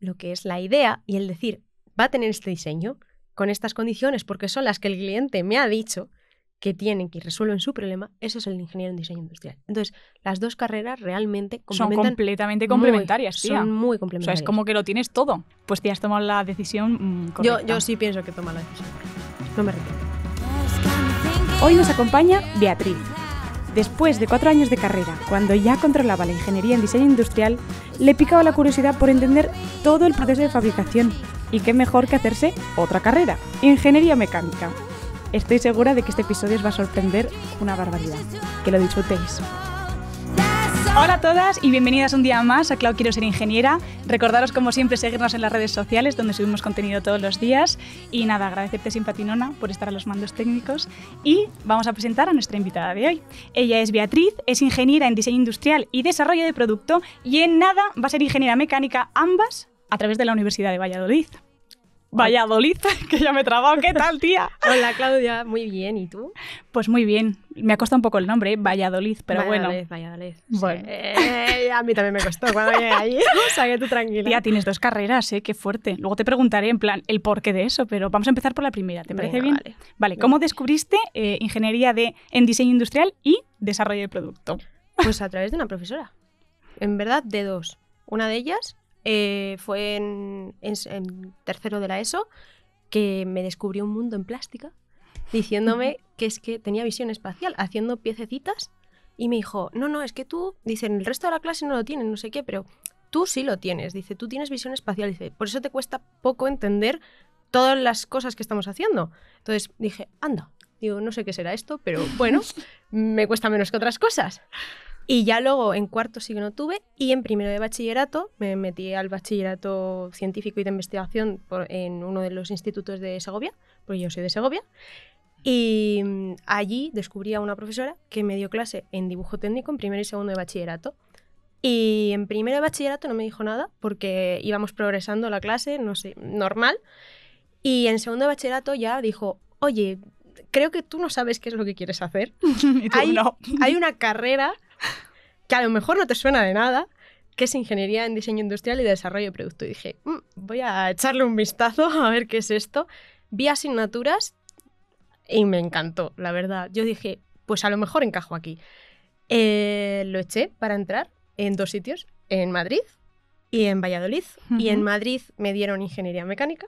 lo que es la idea y el decir, va a tener este diseño con estas condiciones porque son las que el cliente me ha dicho que tienen, que resuelven su problema, eso es el ingeniero en diseño industrial. Entonces, las dos carreras realmente complementan son completamente complementarias, Son muy complementarias. es como que lo tienes todo. Pues te has tomado la decisión mm, Yo, yo sí pienso que toma la decisión. No me arrepiento. Hoy nos acompaña Beatriz, Después de cuatro años de carrera, cuando ya controlaba la ingeniería en diseño industrial, le picaba la curiosidad por entender todo el proceso de fabricación. Y qué mejor que hacerse otra carrera, ingeniería mecánica. Estoy segura de que este episodio os va a sorprender una barbaridad. Que lo disfrutéis. Hola a todas y bienvenidas un día más a Clau Quiero Ser Ingeniera. Recordaros, como siempre, seguirnos en las redes sociales, donde subimos contenido todos los días. Y nada, agradecerte, Simpatinona, por estar a los mandos técnicos. Y vamos a presentar a nuestra invitada de hoy. Ella es Beatriz, es ingeniera en diseño industrial y desarrollo de producto, y en nada va a ser ingeniera mecánica, ambas a través de la Universidad de Valladolid. Valladolid, que ya me he trabado. ¿Qué tal, tía? Hola, Claudia. Muy bien. ¿Y tú? Pues muy bien. Me ha costado un poco el nombre, ¿eh? Valladolid, pero bueno. Valladolid, Bueno. Eh, a mí también me costó cuando llegué allí. tú tranquila. Tía, tienes dos carreras, ¿eh? Qué fuerte. Luego te preguntaré en plan el porqué de eso, pero vamos a empezar por la primera. ¿Te parece bien? Vale. ¿Cómo descubriste eh, ingeniería de, en diseño industrial y desarrollo de producto? Pues a través de una profesora. En verdad, de dos. Una de ellas eh, fue en, tercero de la ESO que me descubrió un mundo en plástica diciéndome que es que tenía visión espacial haciendo piececitas y me dijo, no, no, es que tú, dicen, el resto de la clase no lo tienen, no sé qué, pero tú sí lo tienes, dice, tú tienes visión espacial, dice, por eso te cuesta poco entender todas las cosas que estamos haciendo. Entonces dije, anda, digo, no sé qué será esto, pero bueno, me cuesta menos que otras cosas. Y ya luego en cuarto sí que no tuve y en primero de bachillerato me metí al bachillerato científico y de investigación en uno de los institutos de Segovia, porque yo soy de Segovia. Y mm, allí descubrí a una profesora que me dio clase en dibujo técnico en primero y segundo de bachillerato. Y en primero de bachillerato no me dijo nada porque íbamos progresando la clase, no sé, normal. Y en segundo de bachillerato ya dijo, oye, creo que tú no sabes qué es lo que quieres hacer. y hay, hay una carrera que a lo mejor no te suena de nada, que es Ingeniería en Diseño Industrial y Desarrollo de Producto. Y dije, mm, voy a echarle un vistazo a ver qué es esto. Vi asignaturas y me encantó, la verdad. Yo dije, pues a lo mejor encajo aquí. Eh, lo eché para entrar en dos sitios, en Madrid y en Valladolid. Y en Madrid me dieron Ingeniería Mecánica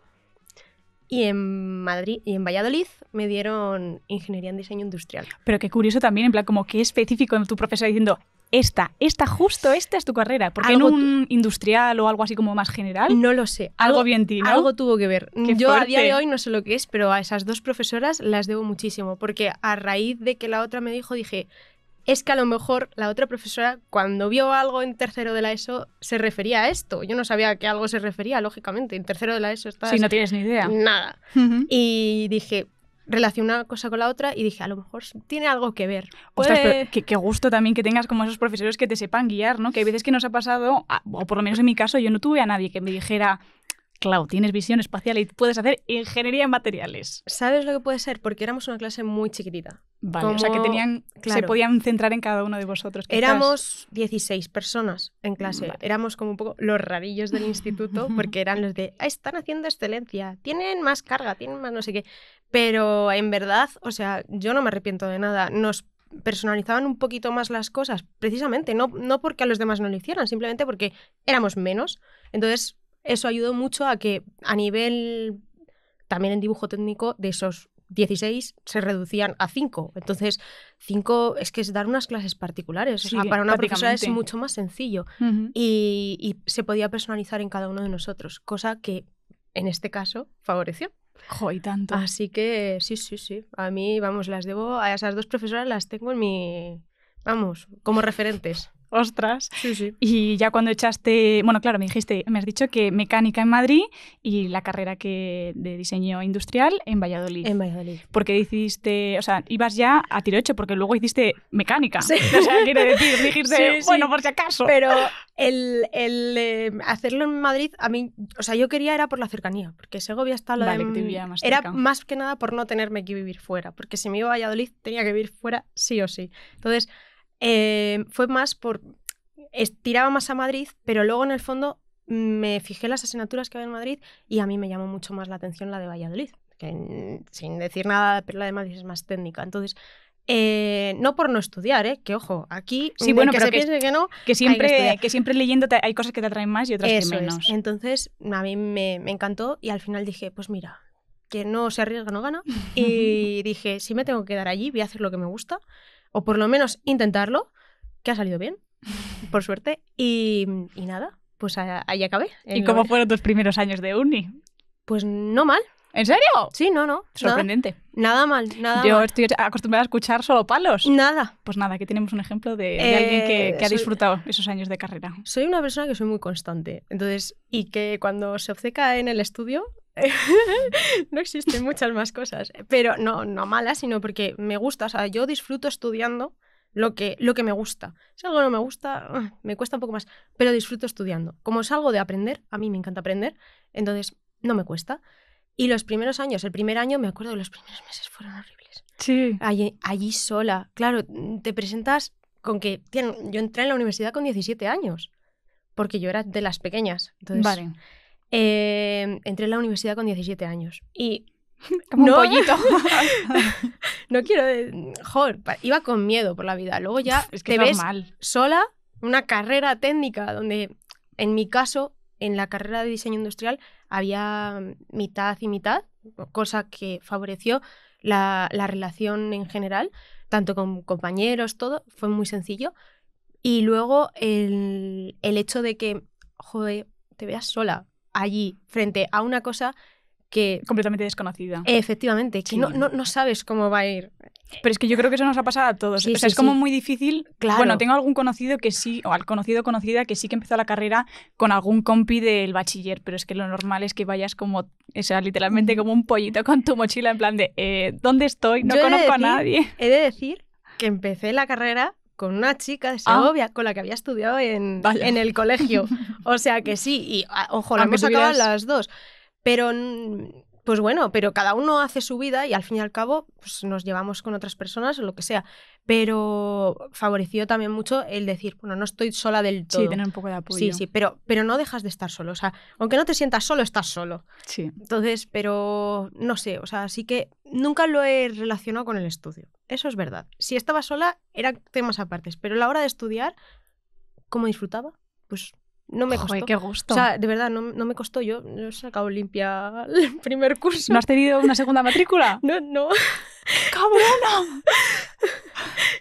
y en Madrid y en Valladolid me dieron ingeniería en diseño industrial. Pero qué curioso también, en plan, como qué específico en tu profesor diciendo, esta, esta, justo esta es tu carrera. Porque qué en un industrial o algo así como más general? No lo sé. Algo, bien ti, Algo tuvo que ver. Yo a día de hoy no sé lo que es, pero a esas dos profesoras las debo muchísimo, porque a raíz de que la otra me dijo, dije, es que a lo mejor la otra profesora, cuando vio algo en tercero de la ESO, se refería a esto. Yo no sabía a qué algo se refería, lógicamente. En tercero de la ESO está. Sí, no tienes ni idea. Nada. Y dije, relacioné una cosa con la otra y dije, a lo mejor tiene algo que ver. Ostras, pues- qué, qué, gusto también que tengas como esos profesores que te sepan guiar, ¿no? Que hay veces que nos ha pasado, o por lo menos en mi caso, yo no tuve a nadie que me dijera, Claro, tienes visión espacial y puedes hacer ingeniería en materiales. ¿Sabes lo que puede ser? Porque éramos una clase muy chiquitita. Vale, o sea que tenían, se podían centrar en cada uno de vosotros. Éramos 16 personas en clase. Éramos como un poco los rarillos del instituto, porque eran los de, ah, están haciendo excelencia, tienen más carga, tienen más no sé qué. Pero en verdad, o sea, yo no me arrepiento de nada. Nos personalizaban un poquito más las cosas, precisamente, no, no porque a los demás no lo hicieran, simplemente porque éramos menos. Entonces eso ayudó mucho a que a nivel también en dibujo técnico de esos 16 se reducían a 5. Entonces, 5 es que es dar unas clases particulares. para una profesora es mucho más sencillo y, se podía personalizar en cada uno de nosotros, cosa que en este caso favoreció. Joy, tanto. Así que sí, sí, sí. A mí, vamos, las debo, a esas dos profesoras las tengo en mi, vamos, como referentes ostras. Sí, sí. Y ya cuando echaste, bueno, claro, me dijiste, me has dicho que mecánica en Madrid y la carrera que de diseño industrial en Valladolid. En Valladolid. Porque decidiste, o sea, ibas ya a tiro hecho porque luego hiciste mecánica. Sí. O sea, quiere decir, dijiste, bueno, por si acaso. Pero el, el eh, hacerlo en Madrid, a mí, o sea, yo quería era por la cercanía, porque Segovia está lo vale, de, más Era más que nada por no tenerme que vivir fuera, porque si me iba a Valladolid tenía que vivir fuera sí o sí. Entonces, eh, fue más por... Estiraba más a Madrid, pero luego en el fondo me fijé las asignaturas que había en Madrid y a mí me llamó mucho más la atención la de Valladolid, que sin decir nada, pero la de Madrid es más técnica. Entonces, eh, no por no estudiar, ¿eh? que ojo, aquí sí, bueno, que que, no. Que siempre, que, siempre leyendo hay cosas que te atraen más y otras que menos. Entonces, a mí me, me, encantó y al final dije, pues mira, que no se arriesga, no gana. Y dije, si me tengo que quedar allí, voy a hacer lo que me gusta o por lo menos intentarlo, que ha salido bien, por suerte. Y, nada, pues ahí acabé. ¿Y cómo fueron tus primeros años de uni? Pues no mal. ¿En serio? Sí, no, no. Sorprendente. Nada, mal, nada Yo estoy acostumbrada a escuchar solo palos. Nada. Pues nada, aquí tenemos un ejemplo de, alguien que, eh, ha disfrutado esos años de carrera. Soy una persona que soy muy constante. Entonces, y que cuando se obceca en el estudio, no existen muchas más cosas, pero no, no malas, sino porque me gusta, o sea, yo disfruto estudiando lo que, lo que me gusta. Si algo no me gusta, ah, me cuesta un poco más, pero disfruto estudiando. Como es algo de aprender, a mí me encanta aprender, entonces no me cuesta. Y los primeros años, el primer año, me acuerdo los primeros meses fueron horribles. Sí. Allí, sola, claro, te presentas con que, tío, yo entré en la universidad con 17 años, porque yo era de las pequeñas. Entonces, vale Em, entré en la universidad con 17 años y... Como no, un pollito. no quiero... joder, iba con miedo por la vida. Luego ya es que te ves sola, una carrera técnica donde, en mi caso, en la carrera de diseño industrial había mitad y mitad, cosa que favoreció la, relación en general, tanto con compañeros, todo, fue muy sencillo. Y luego el, el hecho de que, joder, te veas sola, allí frente a una cosa que... Completamente desconocida. Efectivamente, que no, sabes cómo va a ir. Pero es que yo creo que eso nos ha pasado a todos. es como muy difícil. Claro. Bueno, tengo algún conocido que sí, o al conocido conocida que sí que empezó la carrera con algún compi del bachiller, pero es que lo normal es que vayas como, o sea, literalmente mm. como un pollito con tu mochila en plan de, eh, ¿dónde estoy? No conozco a nadie. He de decir que empecé la carrera con una chica de ah. con la que había estudiado en, el colegio. O sea que sí, y ah, ojo, la hemos las dos. Pero, mm, pues bueno, pero cada uno hace su vida y al fin y al cabo pues, nos llevamos con otras personas o lo que sea. Pero favoreció también mucho el decir, bueno, no estoy sola del todo. Sí, tener un poco de apoyo. Sí, sí, pero, pero no dejas de estar solo. O sea, aunque no te sientas solo, estás solo. Sí. Entonces, pero no sé, o sea, así que nunca lo he relacionado con el estudio eso es verdad. Si estaba sola, eran temas apartes, pero a la hora de estudiar, ¿cómo disfrutaba? Pues no me costó. Joder, qué gusto. O sea, de verdad, no, me costó. Yo no he sacado limpia el primer curso. ¿No has tenido una segunda matrícula? no, no. ¡Cabrona!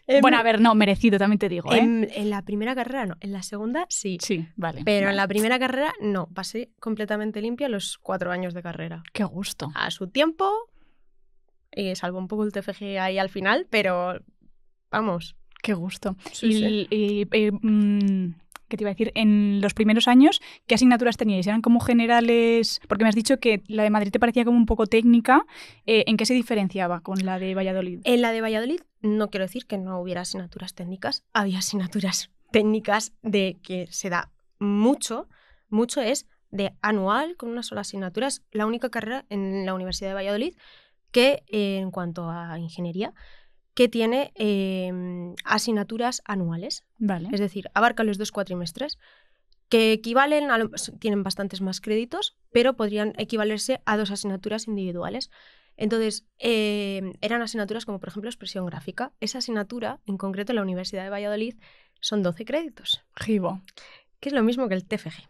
Em, bueno, a ver, no, merecido, también te digo. Em, ¿eh? En, la primera carrera no, en la segunda sí. Sí, vale. Pero en la primera carrera no, pasé completamente limpia los cuatro años de carrera. ¡Qué gusto! A su tiempo, eh, salvo un poco el TFG ahí al final, pero vamos. Qué gusto. y, eh, mm, ¿qué te iba a decir? En los primeros años, ¿qué asignaturas teníais? ¿Eran como generales? Porque me has dicho que la de Madrid te parecía como un poco técnica. Eh, ¿En qué se diferenciaba con la de Valladolid? En la de Valladolid no quiero decir que no hubiera asignaturas técnicas. Había asignaturas técnicas de que se da mucho. Mucho es de anual con una sola asignatura. la única carrera en la Universidad de Valladolid que en cuanto a ingeniería, que tiene em, asignaturas anuales. Vale. Es decir, abarca los dos cuatrimestres, que equivalen tienen bastantes más créditos, pero podrían equivalerse a dos asignaturas individuales. Entonces, em, eran asignaturas como, por ejemplo, expresión gráfica. Esa asignatura, en concreto en la Universidad de Valladolid, son 12 créditos. Gibo. Que es lo mismo que el TFG.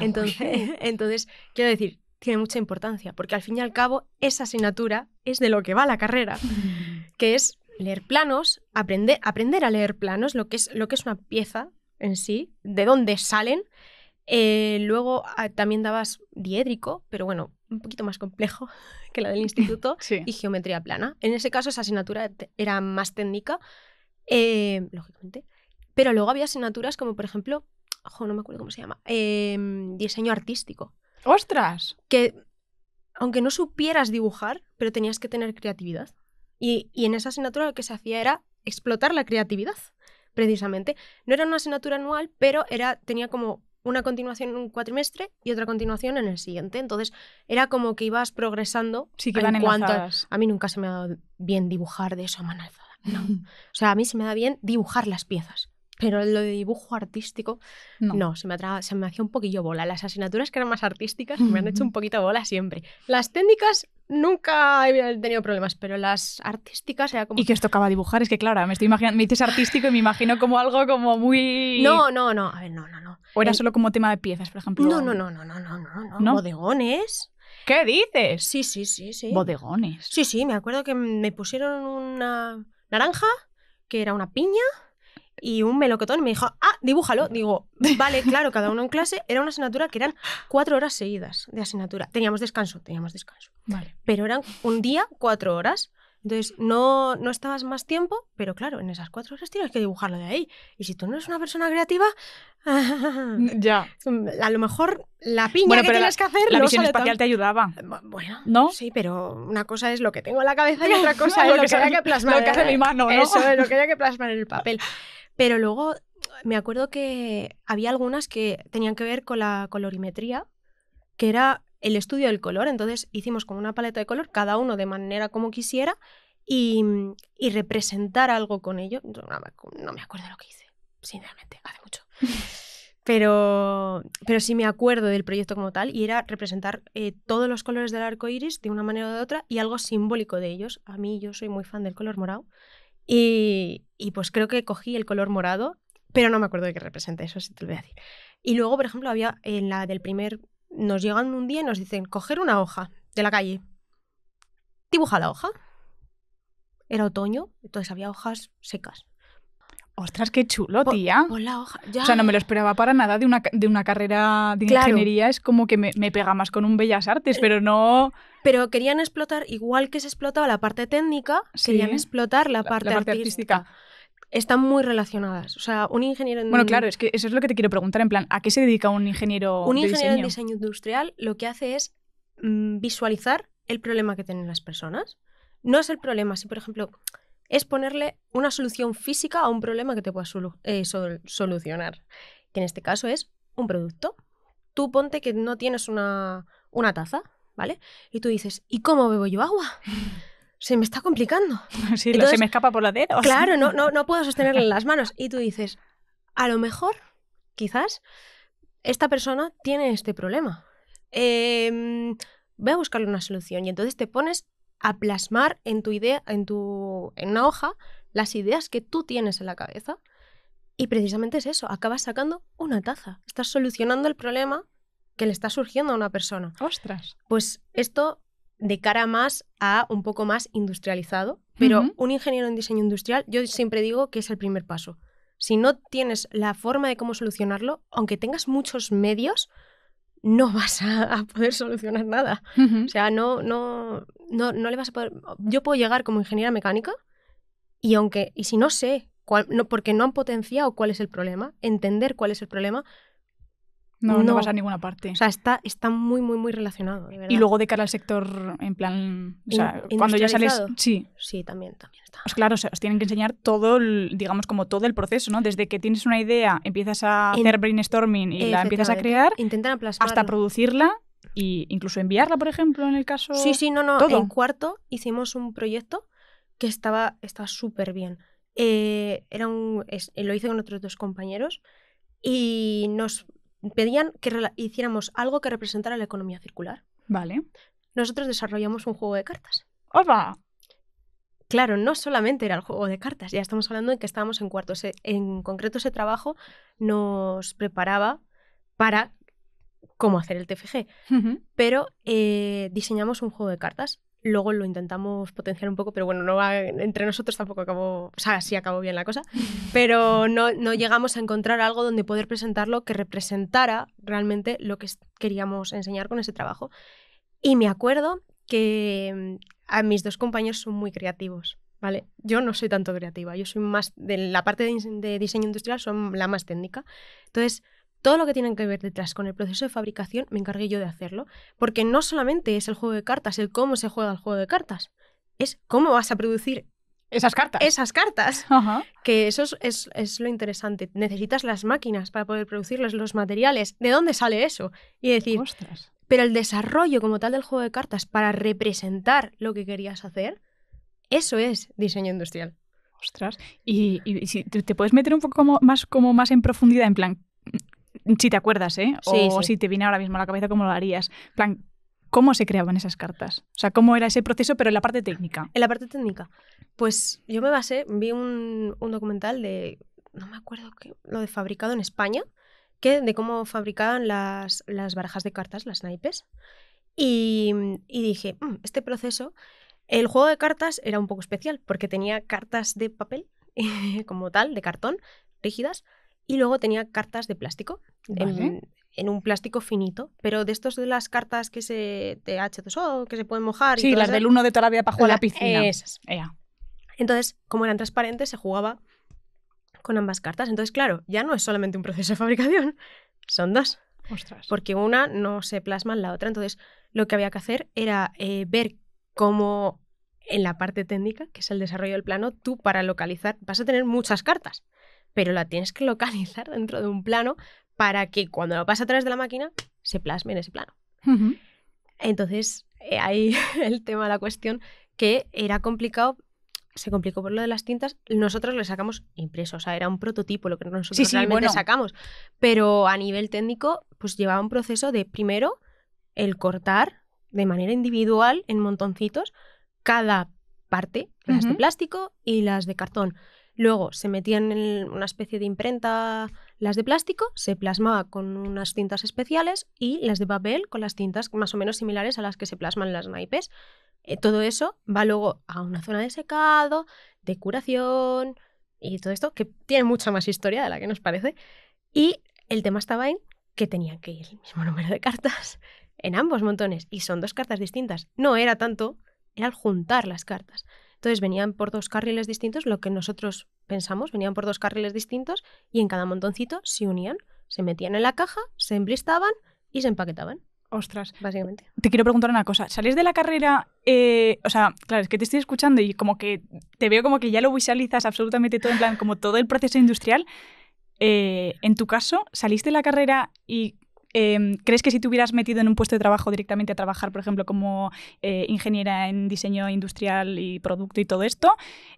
Entonces, entonces, quiero decir, tiene mucha importancia, porque al fin y al cabo esa asignatura es de lo que va la carrera, que es leer planos, aprender, aprender a leer planos, lo que, es, lo que es una pieza en sí, de dónde salen. Eh, luego ah, también dabas diédrico, pero bueno, un poquito más complejo que la del instituto, y geometría plana. En ese caso esa asignatura era más técnica, eh, lógicamente. Pero luego había asignaturas como, por ejemplo, no me acuerdo cómo se llama, em, diseño artístico. ¡Ostras! Que aunque no supieras dibujar, pero tenías que tener creatividad. Y, y en esa asignatura lo que se hacía era explotar la creatividad, precisamente. No era una asignatura anual, pero era, tenía como una continuación en un cuatrimestre y otra continuación en el siguiente. Entonces, era como que ibas progresando sí, que en cuanto a, mí nunca se me ha dado bien dibujar de eso a mano No. o sea, a mí se me da bien dibujar las piezas. Pero lo de dibujo artístico, no, se, me atraba, se me hacía un poquillo bola. Las asignaturas que eran más artísticas me han hecho un poquito bola siempre. Las técnicas nunca he tenido problemas, pero las artísticas era como... ¿Y que os tocaba dibujar? Es que claro, me estoy imaginando, me dices artístico y me imagino como algo como muy... No, no, no, a ver, no, no, no. ¿O era solo como tema de piezas, por ejemplo? No, no, no, no, no, no, no, no. Bodegones, ¿Qué dices? Sí, sí, sí, sí. Bodegones. Sí, sí, me acuerdo que me pusieron una naranja, que era una piña, y un melocotón. me dijo, ah, dibújalo. Digo, vale, claro, cada uno en clase. Era una asignatura que eran cuatro horas seguidas de asignatura. Teníamos descanso, teníamos descanso. Vale. Pero eran un día cuatro horas. Entonces, no, no estabas más tiempo, pero claro, en esas cuatro horas tienes que dibujarlo de ahí. Y si tú no eres una persona creativa, ya. A lo mejor la piña bueno, que pero tienes que hacer. La visión espacial te ayudaba. Bueno, ¿no? Sí, pero una cosa es lo que tengo en la cabeza y otra cosa es lo, que, haya que mano, ¿no? es lo que haya que plasmar en el papel. Pero luego me acuerdo que había algunas que tenían que ver con la colorimetría, que era el estudio del color. Entonces hicimos como una paleta de color, cada uno de manera como quisiera, y, representar algo con ello. No, me acuerdo lo que hice, sinceramente, hace mucho. Pero, pero sí me acuerdo del proyecto como tal y era representar eh, todos los colores del arco iris de una manera o de otra y algo simbólico de ellos. A mí yo soy muy fan del color morado. Y, pues creo que cogí el color morado, pero no me acuerdo de qué representa eso, si te lo voy a decir. Y luego, por ejemplo, había en la del primer, nos llegan un día y nos dicen, coger una hoja de la calle, dibuja la hoja. Era otoño, entonces había hojas secas. Ostras, qué chulo, tía. O sea, no me lo eh. esperaba para nada de una, carrera de ingeniería. Es como que me, me, pega más con un Bellas Artes, eh, pero no. Pero querían explotar, igual que se explotaba la parte técnica, querían explotar la, parte, artística. están muy relacionadas. O sea, un ingeniero en... Bueno, claro, es que eso es lo que te quiero preguntar, en plan, ¿a qué se dedica un ingeniero Un ingeniero diseño? en diseño industrial lo que hace es mm, visualizar el problema que tienen las personas. No es el problema, si por ejemplo, es ponerle una solución física a un problema que te puedas eh, solucionar, que en este caso es un producto. Tú ponte que no tienes una, taza, ¿vale? Y tú dices, ¿y cómo bebo yo agua? Se me está complicando. se me escapa por la dedo Claro, no, no, no puedo sostenerle en las manos. Y tú dices, a lo mejor, quizás, esta persona tiene este problema. Em, voy a buscarle una solución. Y entonces te pones a plasmar en tu idea, en en una hoja las ideas que tú tienes en la cabeza. Y precisamente es eso, acabas sacando una taza. Estás solucionando el problema que le está surgiendo a una persona. Ostras. Pues esto de cara más a un poco más industrializado, pero un ingeniero en diseño industrial, yo siempre digo que es el primer paso. Si no tienes la forma de cómo solucionarlo, aunque tengas muchos medios, no vas a, poder solucionar nada. O sea, no, no, no, no le vas a poder... Yo puedo llegar como ingeniera mecánica y aunque, y si no sé, cuál, no, porque no han potenciado cuál es el problema, entender cuál es el problema, no, vas a ninguna parte. O sea, está, está muy, muy, muy relacionado. y luego de cara al sector, en plan, o sea, cuando ya sales... Sí. Sí, también, también está. Pues claro, o os tienen que enseñar todo, el, digamos, como todo el proceso, ¿no? Desde que tienes una idea, empiezas a hacer brainstorming y la empiezas a crear, intentan hasta producirla e incluso enviarla, por ejemplo, en el caso... Sí, sí, no, no. En cuarto hicimos un proyecto que estaba súper bien. Eh, era un, lo hice con otros dos compañeros y nos pedían que hiciéramos algo que representara la economía circular. Vale. Nosotros desarrollamos un juego de cartas. ¡Opa! Claro, no solamente era el juego de cartas, ya estamos hablando de que estábamos en cuartos. En concreto, ese trabajo nos preparaba para cómo hacer el TFG. Pero eh, diseñamos un juego de cartas Luego lo intentamos potenciar un poco, pero bueno, entre nosotros tampoco acabó, o sea, sí acabó bien la cosa, pero no, llegamos a encontrar algo donde poder presentarlo que representara realmente lo que queríamos enseñar con ese trabajo. Y me acuerdo que mm, a mis dos compañeros son muy creativos, ¿vale? Yo no soy tanto creativa, yo soy más, de la parte de, diseño industrial, son la más técnica. Entonces, todo lo que tiene que ver detrás con el proceso de fabricación me encargué yo de hacerlo, porque no solamente es el juego de cartas, el cómo se juega el juego de cartas, es cómo vas a producir esas cartas. Esas cartas. Que eso es, lo interesante. Necesitas las máquinas para poder producirlos, los materiales. ¿De dónde sale eso? Y decir, pero el desarrollo como tal del juego de cartas para representar lo que querías hacer, eso es diseño industrial. Ostras. Y, si te puedes meter un poco más, como más en profundidad, en plan, si te acuerdas, ¿eh? O si te viene ahora mismo a la cabeza, ¿cómo lo harías? plan, ¿cómo se creaban esas cartas? O sea, ¿cómo era ese proceso, pero en la parte técnica? En la parte técnica. Pues yo me basé, vi un, documental de, no me acuerdo qué, lo de fabricado en España, que de cómo fabricaban las, barajas de cartas, las naipes. Y, dije, mm, este proceso, el juego de cartas era un poco especial, porque tenía cartas de papel, como tal, de cartón, rígidas, y luego tenía cartas de plástico, en, un plástico finito, pero de estos de las cartas que se te H2O, que se pueden mojar. Sí, las del uno de toda la para jugar a la piscina. Entonces, como eran transparentes, se jugaba con ambas cartas. Entonces, claro, ya no es solamente un proceso de fabricación, son dos. Ostras. Porque una no se plasma en la otra. Entonces, lo que había que hacer era eh, ver cómo en la parte técnica, que es el desarrollo del plano, tú para localizar vas a tener muchas cartas pero la tienes que localizar dentro de un plano para que cuando lo pasa a través de la máquina se plasme en ese plano. Entonces, eh, ahí el tema la cuestión que era complicado se complicó por lo de las tintas, nosotros le sacamos impreso, o sea, era un prototipo lo que nosotros realmente sacamos. Pero a nivel técnico, pues llevaba un proceso de primero el cortar de manera individual en montoncitos cada parte, las de plástico y las de cartón. Luego se metían en una especie de imprenta las de plástico, se plasmaba con unas cintas especiales y las de papel con las tintas más o menos similares a las que se plasman las naipes. Eh, todo eso va luego a una zona de secado, de curación y todo esto, que tiene mucha más historia de la que nos parece. Y el tema estaba en que tenían que ir el mismo número de cartas en ambos montones y son dos cartas distintas. No era tanto, era al juntar las cartas. Entonces venían por dos carriles distintos, lo que nosotros pensamos, venían por dos carriles distintos y en cada montoncito se unían, se metían en la caja, se emblistaban y se empaquetaban. Ostras. Básicamente. Te quiero preguntar una cosa. ¿Salís de la carrera? Eh, o sea, claro, es que te estoy escuchando y como que te veo como que ya lo visualizas absolutamente todo, en plan, como todo el proceso industrial. Eh, en tu caso, ¿saliste de la carrera y Em, ¿crees que si te hubieras metido en un puesto de trabajo directamente a trabajar, por ejemplo, como eh, ingeniera en diseño industrial y producto y todo esto,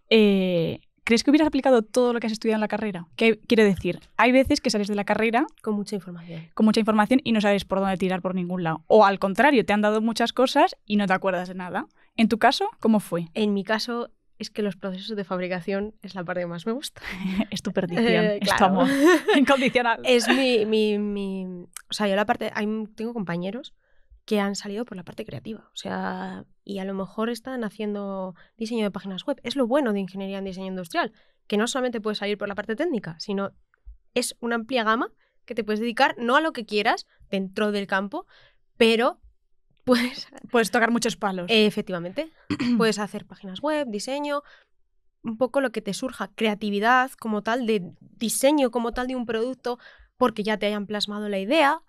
eh, ¿crees que hubieras aplicado todo lo que has estudiado en la carrera? ¿Qué quiero decir? Hay veces que sales de la carrera... Con mucha información. Con mucha información y no sabes por dónde tirar por ningún lado. O al contrario, te han dado muchas cosas y no te acuerdas de nada. ¿En tu caso, cómo fue? En mi caso, es que los procesos de fabricación es la parte que más me gusta. es tu perdición, es tu amor incondicional. Es mi, o sea, yo la parte, tengo compañeros que han salido por la parte creativa. O sea, y a lo mejor están haciendo diseño de páginas web. Es lo bueno de ingeniería en diseño industrial, que no solamente puedes salir por la parte técnica, sino es una amplia gama que te puedes dedicar no a lo que quieras dentro del campo, pero puedes... Puedes tocar muchos palos. Efectivamente. puedes hacer páginas web, diseño, un poco lo que te surja, creatividad como tal, de diseño como tal de un producto porque ya te hayan plasmado la idea,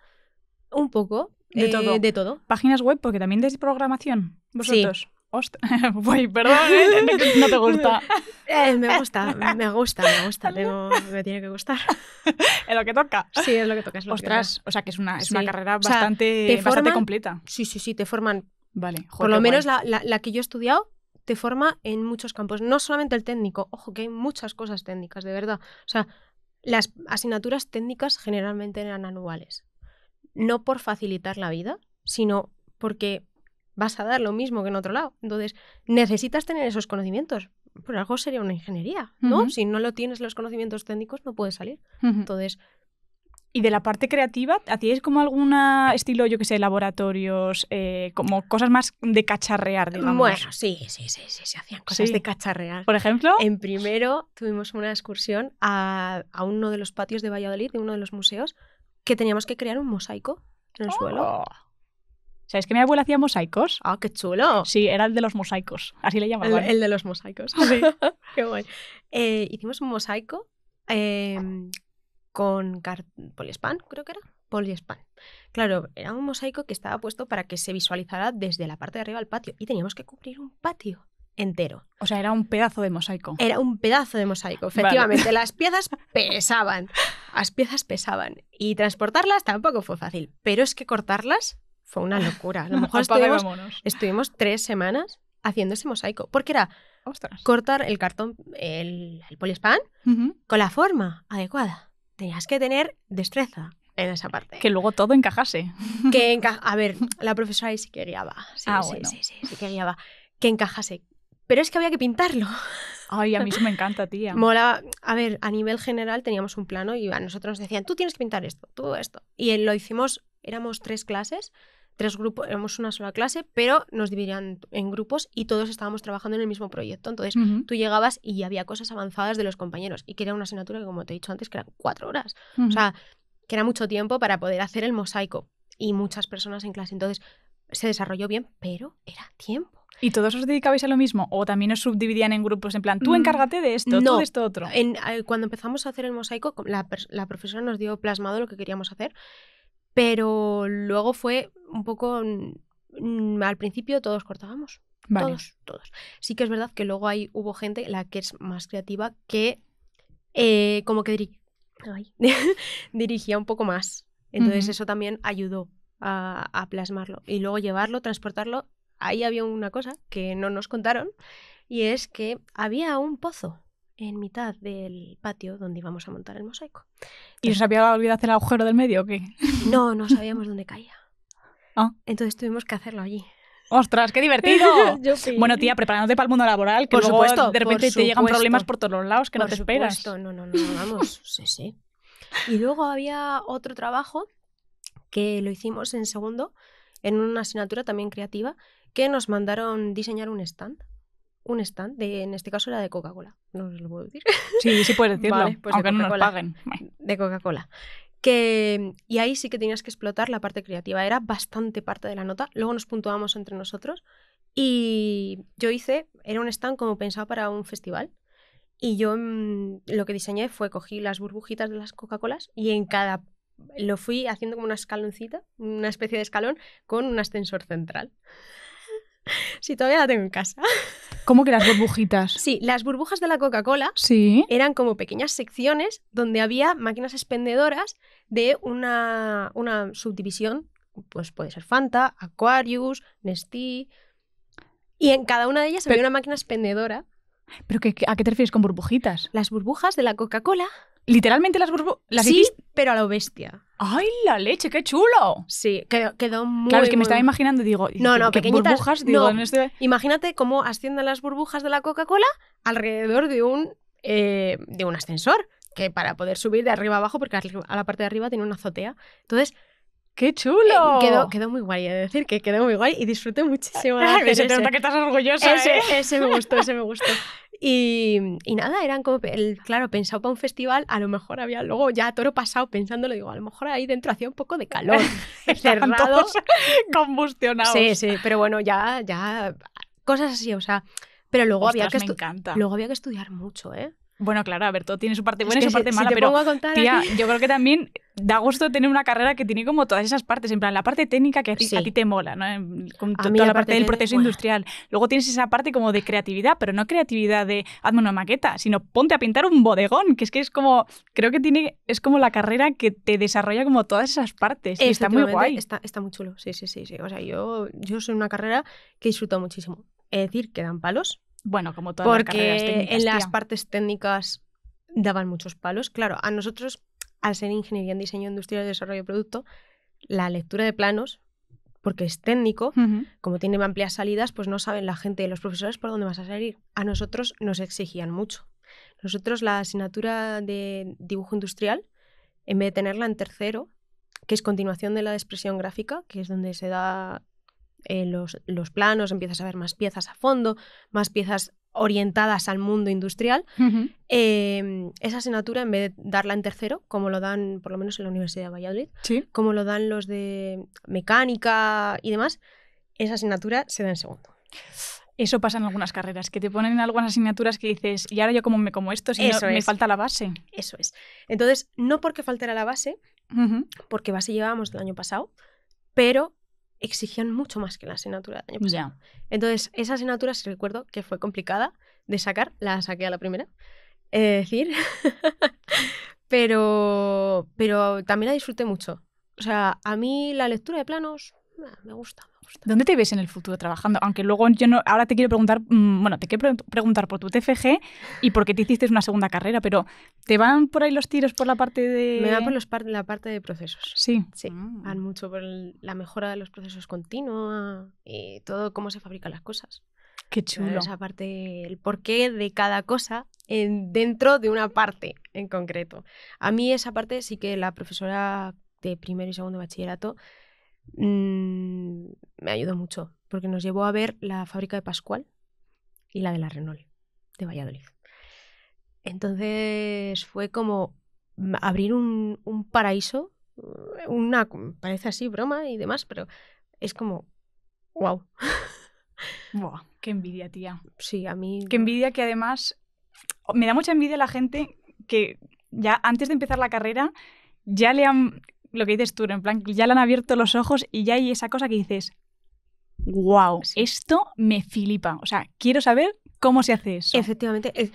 un poco. De, todo. Eh, Páginas web, porque también de programación, vosotros. Sí. perdón, eh, no te gusta. Eh, me gusta, me gusta, me gusta. me tiene que gustar. Es lo que toca. Sí, es lo que toca. Ostras, o sea que es una, una carrera bastante, bastante completa. Sí, sí, sí, te forman. Vale. por lo menos la, la, que yo he estudiado te forma en muchos campos. No solamente el técnico, ojo que hay muchas cosas técnicas, de verdad. O sea, las asignaturas técnicas generalmente eran anuales, no por facilitar la vida, sino porque vas a dar lo mismo que en otro lado. Entonces, necesitas tener esos conocimientos. Por algo sería una ingeniería, ¿no? Si no lo tienes los conocimientos técnicos, no puedes salir. Entonces, y de la parte creativa, ¿hacíais como alguna estilo, yo que sé, laboratorios, eh, como cosas más de cacharrear, digamos? Bueno, sí, sí, sí, sí, se hacían cosas de cacharrear. Por ejemplo. En primero tuvimos una excursión a, uno de los patios de Valladolid, de uno de los museos, que teníamos que crear un mosaico en el suelo. Oh. ¿Sabes que mi abuela hacía mosaicos? ¡Ah, qué chulo! Sí, era el de los mosaicos, así le llamaban. El, de los mosaicos, qué bueno. Eh, hicimos un mosaico em, con poliespan, creo que era, poliespan. Claro, era un mosaico que estaba puesto para que se visualizara desde la parte de arriba del patio y teníamos que cubrir un patio entero. O sea, era un pedazo de mosaico. Era un pedazo de mosaico, efectivamente. Las piezas pesaban, las piezas pesaban y transportarlas tampoco fue fácil, pero es que cortarlas fue una locura. A lo mejor estuvimos, tres semanas haciendo ese mosaico, porque era cortar el cartón, el, poliespan, con la forma adecuada tenías que tener destreza en esa parte. Que luego todo encajase. Que a ver, la profesora ahí sí que guiaba. Sí, ah, sí, sí, sí, que guiaba. Que encajase. Pero es que había que pintarlo. Ay, a mí eso me encanta, tía. Mola. A ver, a nivel general teníamos un plano y a nosotros nos decían, tú tienes que pintar esto, tú esto. Y lo hicimos, éramos tres clases tres grupos, éramos una sola clase, pero nos dividían en grupos y todos estábamos trabajando en el mismo proyecto. Entonces tú llegabas y había cosas avanzadas de los compañeros y que era una asignatura que, como te he dicho antes, que eran cuatro horas. O sea, que era mucho tiempo para poder hacer el mosaico y muchas personas en clase. Entonces se desarrolló bien, pero era tiempo. ¿Y todos os dedicabais a lo mismo? ¿O también os subdividían en grupos en plan, tú mm, encárgate de esto, tú de esto otro? En, eh, cuando empezamos a hacer el mosaico, la, la, profesora nos dio plasmado lo que queríamos hacer pero luego fue un poco. Al principio todos cortábamos. Todos, todos. Sí que es verdad que luego ahí hubo gente, la que es más creativa, que eh, como que dirigía un poco más. Entonces eso también ayudó a, plasmarlo. Y luego llevarlo, transportarlo. Ahí había una cosa que no nos contaron y es que había un pozo en mitad del patio donde íbamos a montar el mosaico. ¿Y se había olvidado hacer el agujero del medio o qué? No, no sabíamos dónde caía. Ah. Entonces tuvimos que hacerlo allí. ¡Ostras, qué divertido! Bueno, tía, preparándote para el mundo laboral, que de repente te llegan problemas por todos los lados que no te supuesto. esperas. No, no, no, vamos, sí, sí. Y luego había otro trabajo que lo hicimos en segundo, en una asignatura también creativa, que nos mandaron diseñar un stand un stand, de, en este caso era de Coca-Cola, no os lo puedo decir. Sí, sí puedes decirlo, pues aunque no nos paguen. De Coca-Cola. Que, y ahí sí que tenías que explotar la parte creativa, era bastante parte de la nota, luego nos puntuamos entre nosotros y yo hice, era un stand como pensaba para un festival, y yo mm, lo que diseñé fue cogí las burbujitas de las Coca-Colas y en cada lo fui haciendo como una escaloncita, una especie de escalón con un ascensor central. Sí, todavía la tengo en casa. ¿Cómo que las burbujitas? Sí, las burbujas de la Coca-Cola ¿Sí? eran como pequeñas secciones donde había máquinas expendedoras de una, subdivisión, pues puede ser Fanta, Aquarius, Nestí, y en cada una de ellas había una máquina expendedora. ¿Pero qué, a qué te refieres con burbujitas? Las burbujas de la Coca-Cola Literalmente las burbujas. Las sí, pero a lo bestia. ¡Ay, la leche! ¡Qué chulo! Sí, quedó, muy. Claro, es que me estaba imaginando, digo. No, no, pequeñitas. Burbujas, digo, este- Imagínate cómo ascienden las burbujas de la Coca-Cola alrededor de un, eh, de un ascensor. Que para poder subir de arriba abajo, porque a la parte de arriba tiene una azotea. Entonces, ¡Qué chulo! Eh, quedó, quedó, muy guay, Es decir que quedó muy guay y disfruté muchísimo. que ah, se te nota que estás orgullosa. Ese, ¿eh? ese me gustó, ese me gustó. Y, nada, eran como, el, claro, pensado para un festival, a lo mejor había, luego ya a toro pasado pensándolo, digo, a lo mejor ahí dentro hacía un poco de calor, Cerrados, combustionados. Sí, sí, pero bueno, ya, ya, cosas así, o sea, pero luego había que luego había que estudiar mucho, ¿eh? Bueno, claro, a ver, todo tiene su parte buena y su parte mala, pero tía, yo creo que también da gusto tener una carrera que tiene como todas esas partes, en plan la parte técnica que a ti, te mola, ¿no? Con toda la, parte del proceso industrial. Luego tienes esa parte como de creatividad, pero no creatividad de hazme una maqueta, sino ponte a pintar un bodegón, que es que es como creo que tiene es como la carrera que te desarrolla como todas esas partes y está muy guay. Está, muy chulo. Sí, sí, sí, sí. O sea, yo yo soy una carrera que disfruto muchísimo. Es decir, que dan palos, bueno, como todas las carreras técnicas, en las partes técnicas daban muchos palos. Claro, a nosotros, al ser ingeniería en diseño industrial y desarrollo de producto, la lectura de planos, porque es técnico, como tiene amplias salidas, pues no saben la gente, los profesores, por dónde vas a salir. A nosotros nos exigían mucho. Nosotros la asignatura de dibujo industrial, en vez de tenerla en tercero, que es continuación de la expresión gráfica, que es donde se da eh, los, planos, empiezas a ver más piezas a fondo, más piezas orientadas al mundo industrial. Em, esa asignatura, en vez de darla en tercero, como lo dan, por lo menos en la Universidad de Valladolid, ¿Sí? como lo dan los de mecánica y demás, esa asignatura se da en segundo. Eso pasa en algunas carreras, que te ponen algunas asignaturas que dices, y ahora yo como me como esto, si me falta la base. Eso es. Entonces, no porque faltara la base, porque base llevábamos del año pasado, pero exigían mucho más que la asignatura del año Entonces, esa asignatura, si recuerdo que fue complicada de sacar, la saqué a la primera, es decir, pero, pero también la disfruté mucho. O sea, a mí la lectura de planos me gusta, me gusta. ¿Dónde te ves en el futuro trabajando? Aunque luego yo no, ahora te quiero preguntar, mm, bueno, te quiero preguntar por tu TFG y por qué te hiciste una segunda carrera, pero ¿te van por ahí los tiros por la parte de...? Me va por los la parte de procesos. Sí. Sí, ah. van mucho por la mejora de los procesos continuos y eh, todo cómo se fabrican las cosas. Qué chulo. Esa parte, el porqué de cada cosa dentro de una parte en concreto. A mí esa parte sí que la profesora de primero y segundo bachillerato Mm, me ayudó mucho, porque nos llevó a ver la fábrica de Pascual y la de la Renault de Valladolid. Entonces fue como abrir un, un paraíso, una, parece así broma y demás, pero es como, wow. qué envidia, tía. Sí, a mí. Qué envidia que además me da mucha envidia la gente que ya antes de empezar la carrera ya le han lo que dices tú, en plan, ya le han abierto los ojos y ya hay esa cosa que dices, wow, esto me filipa. O sea, quiero saber cómo se hace eso. Efectivamente. Es,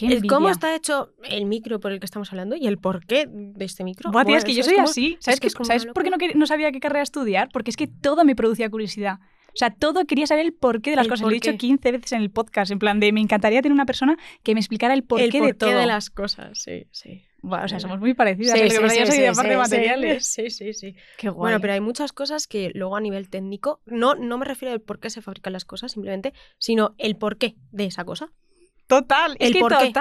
el cómo está hecho el micro por el que estamos hablando y el porqué de este micro. es que yo soy así. ¿Sabes, que, ¿sabes por qué no, sabía qué carrera estudiar? Porque es que todo me producía curiosidad. O sea, todo quería saber el porqué de las cosas. Lo he dicho 15 veces en el podcast, en plan de me encantaría tener una persona que me explicara el porqué, el de todo. El porqué de las cosas, sí, sí. Bueno, o sea, somos muy parecidas. Sí, sí, sí, Sí, sí, Qué guay. Bueno, pero hay muchas cosas que luego a nivel técnico, no, no me refiero al por qué se fabrican las cosas simplemente, sino el porqué de esa cosa. Total, el porqué.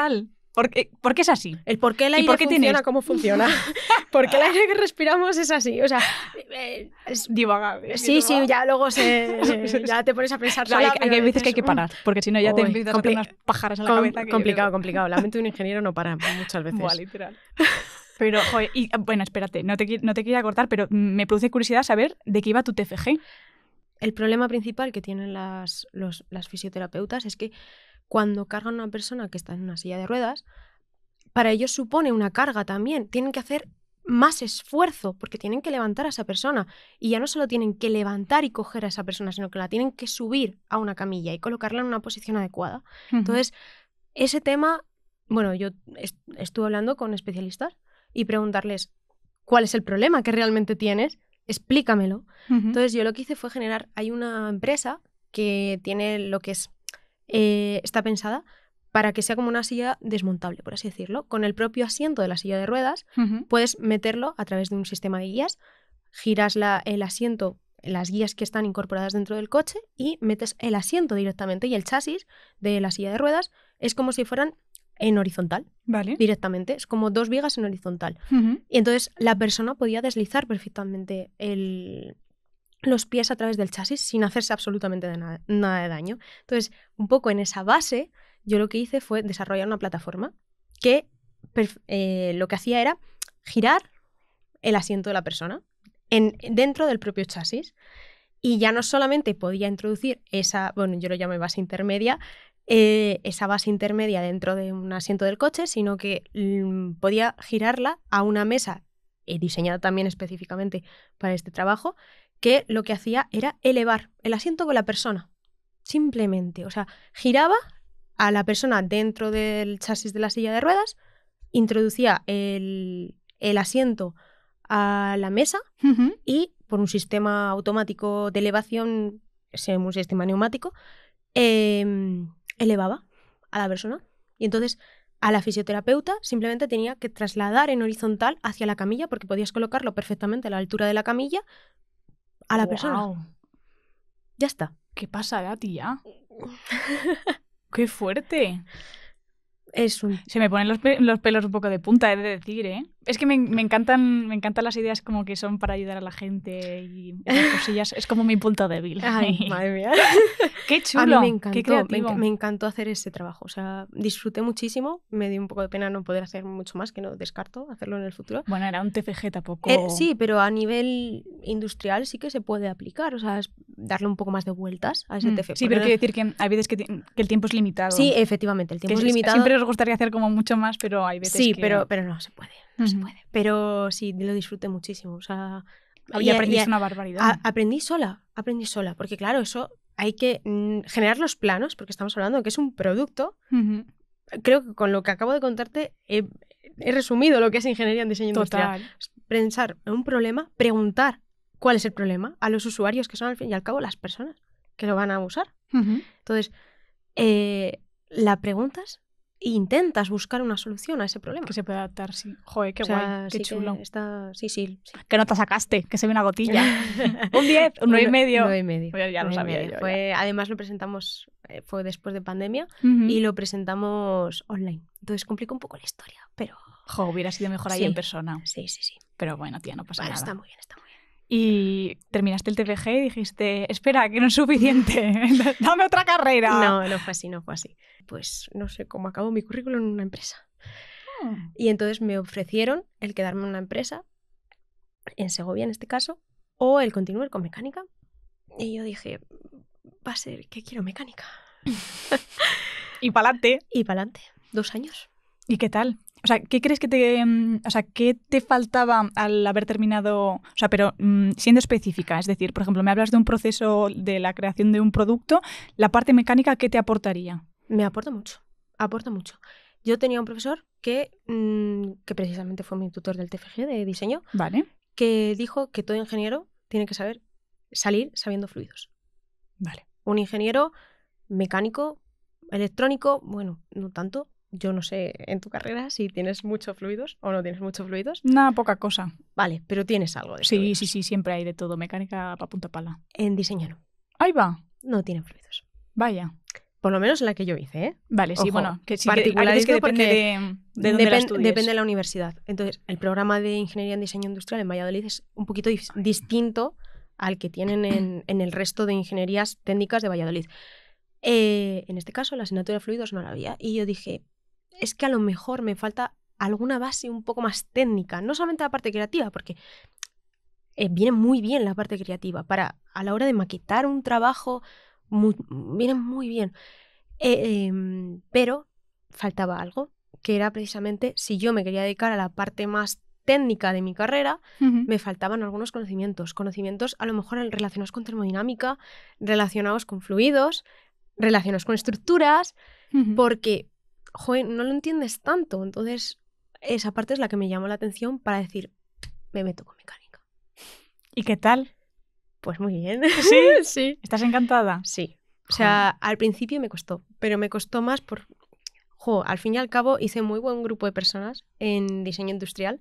¿Por qué, es así? El por qué el aire qué funciona, cómo funciona. ¿Por qué el aire que respiramos es así? O sea, eh, es divagable. Sí, sí, ya luego se, ya te pones a pensar. hay, veces que hay que mm, parar, porque si no ya te empiezas a unas pájaras en la cabeza. complicado, complicado. La mente de un ingeniero no para muchas veces. literal. Pero, joder, y, bueno, espérate, no te, no te quería cortar, pero me produce curiosidad saber de qué iba tu TFG. El problema principal que tienen las, las fisioterapeutas es que cuando cargan a una persona que está en una silla de ruedas, para ellos supone una carga también. Tienen que hacer más esfuerzo porque tienen que levantar a esa persona. Y ya no solo tienen que levantar y coger a esa persona, sino que la tienen que subir a una camilla y colocarla en una posición adecuada. Entonces, ese tema, bueno, yo estuve hablando con especialistas y preguntarles, ¿cuál es el problema que realmente tienes? Explícamelo. Entonces, yo lo que hice fue generar, hay una empresa que tiene lo que es eh, está pensada para que sea como una silla desmontable, por así decirlo. Con el propio asiento de la silla de ruedas puedes meterlo a través de un sistema de guías, giras la, el asiento, las guías que están incorporadas dentro del coche y metes el asiento directamente y el chasis de la silla de ruedas es como si fueran en horizontal, vale. directamente, es como dos vigas en horizontal. Y entonces la persona podía deslizar perfectamente el, los pies a través del chasis sin hacerse absolutamente nada, de daño. Entonces, un poco en esa base, yo lo que hice fue desarrollar una plataforma que eh, lo que hacía era girar el asiento de la persona dentro del propio chasis. Y ya no solamente podía introducir esa, bueno, yo lo llamé base intermedia, eh, esa base intermedia dentro de un asiento del coche, sino que mm, podía girarla a una mesa eh, diseñada también específicamente para este trabajo que lo que hacía era elevar el asiento con la persona. Simplemente. O sea, giraba a la persona dentro del chasis de la silla de ruedas, introducía el, asiento a la mesa y por un sistema automático de elevación, un sistema neumático, em, elevaba a la persona. Y entonces a la fisioterapeuta simplemente tenía que trasladar en horizontal hacia la camilla, porque podías colocarlo perfectamente a la altura de la camilla, a la persona. Ya está. ¿Qué pasará, tía? ¡Qué fuerte! Es Se me ponen los, los, pelos un poco de punta, he de decir, ¿eh? Es que me, encantan, me encantan las ideas como que son para ayudar a la gente y cosillas. Es como mi punto débil. Ay, madre mía. qué chulo. me encantó, qué creativo. Me, encantó hacer ese trabajo. O sea, disfruté muchísimo. Me dio un poco de pena no poder hacer mucho más, que no descarto hacerlo en el futuro. Bueno, era un TFG tampoco. Eh, sí, pero a nivel industrial sí que se puede aplicar. O sea, darle un poco más de vueltas a ese mm, TFG. Sí, pero quiero decir que hay veces que, el tiempo es limitado. Sí, efectivamente, el tiempo es limitado. Siempre os gustaría hacer como mucho más, pero hay veces sí, que... Sí, pero, pero no se puede no se puede. Pero sí, lo disfruté muchísimo. O sea, y, una barbaridad. aprendí sola, aprendí sola, porque claro, eso hay que mm, generar los planos, porque estamos hablando de que es un producto. Creo que con lo que acabo de contarte he, resumido lo que es ingeniería en diseño industrial. Pensar en un problema, preguntar cuál es el problema a los usuarios, que son al fin y al cabo las personas que lo van a usar. Entonces, eh, la preguntas, e intentas buscar una solución a ese problema. Que se puede adaptar, sí. Joder, qué guay, qué chulo. Está... Sí, sí, Que no te sacaste, que se ve una gotilla. un 10, un 9 y medio. 9 y medio. ya lo sabía yo, Además lo presentamos, eh, fue después de pandemia, y lo presentamos online. Entonces complica un poco la historia, pero... Jo, hubiera sido mejor ahí en persona. Sí, sí, sí. Pero bueno, tía, no pasa nada. Está muy bien, está muy bien y terminaste el TFG y dijiste, espera, que no es suficiente, dame otra carrera. No, no fue así, no fue así. Pues no sé cómo acabó mi currículum en una empresa. Ah. Y entonces me ofrecieron el quedarme en una empresa, en Segovia en este caso, o el continuar con mecánica. Y yo dije, va a ser que quiero mecánica. y para adelante Y para adelante dos años. ¿Y qué tal? O sea, ¿qué crees que te, em, o sea, te faltaba al haber terminado, o sea, pero mm, siendo específica, es decir, por ejemplo, me hablas de un proceso de la creación de un producto, la parte mecánica, ¿qué te aportaría? Me aporta mucho, aporta mucho. Yo tenía un profesor que, mm, que precisamente fue mi tutor del TFG de diseño, vale. que dijo que todo ingeniero tiene que saber salir sabiendo fluidos. Vale. Un ingeniero mecánico, electrónico, bueno, no tanto, yo no sé en tu carrera si tienes muchos fluidos o no tienes muchos fluidos. Nada, poca cosa. Vale, pero tienes algo de Sí, sí, sí, siempre hay de todo, mecánica para punta pala. En diseño no. Ahí va. No tiene fluidos. Vaya. Por lo menos la que yo hice, ¿eh? Vale, sí, bueno, que sí, particular es que depende de, dónde la depende de la universidad. Entonces, el programa de Ingeniería en Diseño Industrial en Valladolid es un poquito distinto al que tienen en, el resto de ingenierías técnicas de Valladolid. Eh, en este caso, la asignatura de fluidos no la había. Y yo dije, es que a lo mejor me falta alguna base un poco más técnica, no solamente la parte creativa, porque eh, viene muy bien la parte creativa para a la hora de maquetar un trabajo, viene muy bien. Eh, em, pero faltaba algo, que era precisamente si yo me quería dedicar a la parte más técnica de mi carrera, me faltaban algunos conocimientos, conocimientos a lo mejor relacionados con termodinámica, relacionados con fluidos, relacionados con estructuras, porque joder, no lo entiendes tanto. Entonces, esa parte es la que me llamó la atención para decir, me meto con mecánica. ¿Y qué tal? Pues muy bien. Sí, sí. ¿Estás encantada? Sí. O sea, al principio me costó, pero me costó más por... al fin y al cabo hice muy buen grupo de personas en diseño industrial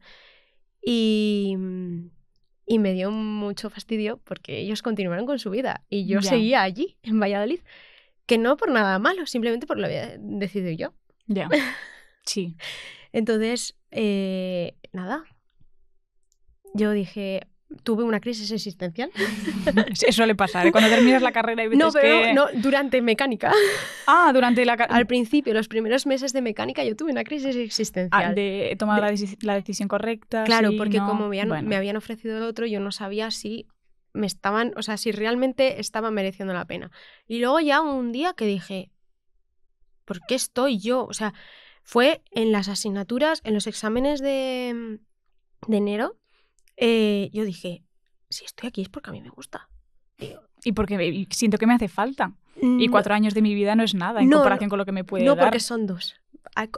y, me dio mucho fastidio porque ellos continuaron con su vida y yo seguía allí, en Valladolid, que no por nada malo, simplemente por lo había decidido yo. Ya. Sí. Entonces, eh, nada. Yo dije, tuve una crisis existencial. Eso le pasa, cuando terminas la carrera y ves No, pero no, durante mecánica. Ah, durante la Al principio, los primeros meses de mecánica, yo tuve una crisis ah, existencial. de tomar La, decisión correcta. Claro, porque como me habían ofrecido el otro, yo no sabía si me estaban, o sea, si realmente estaba mereciendo la pena. Y luego ya un día que dije, ¿por qué estoy yo? O sea, fue en las asignaturas, en los exámenes de, de enero, eh, yo dije, si estoy aquí es porque a mí me gusta. Y porque siento que me hace falta. y cuatro años de mi vida no es nada en comparación con lo que me puede dar. No, porque son dos.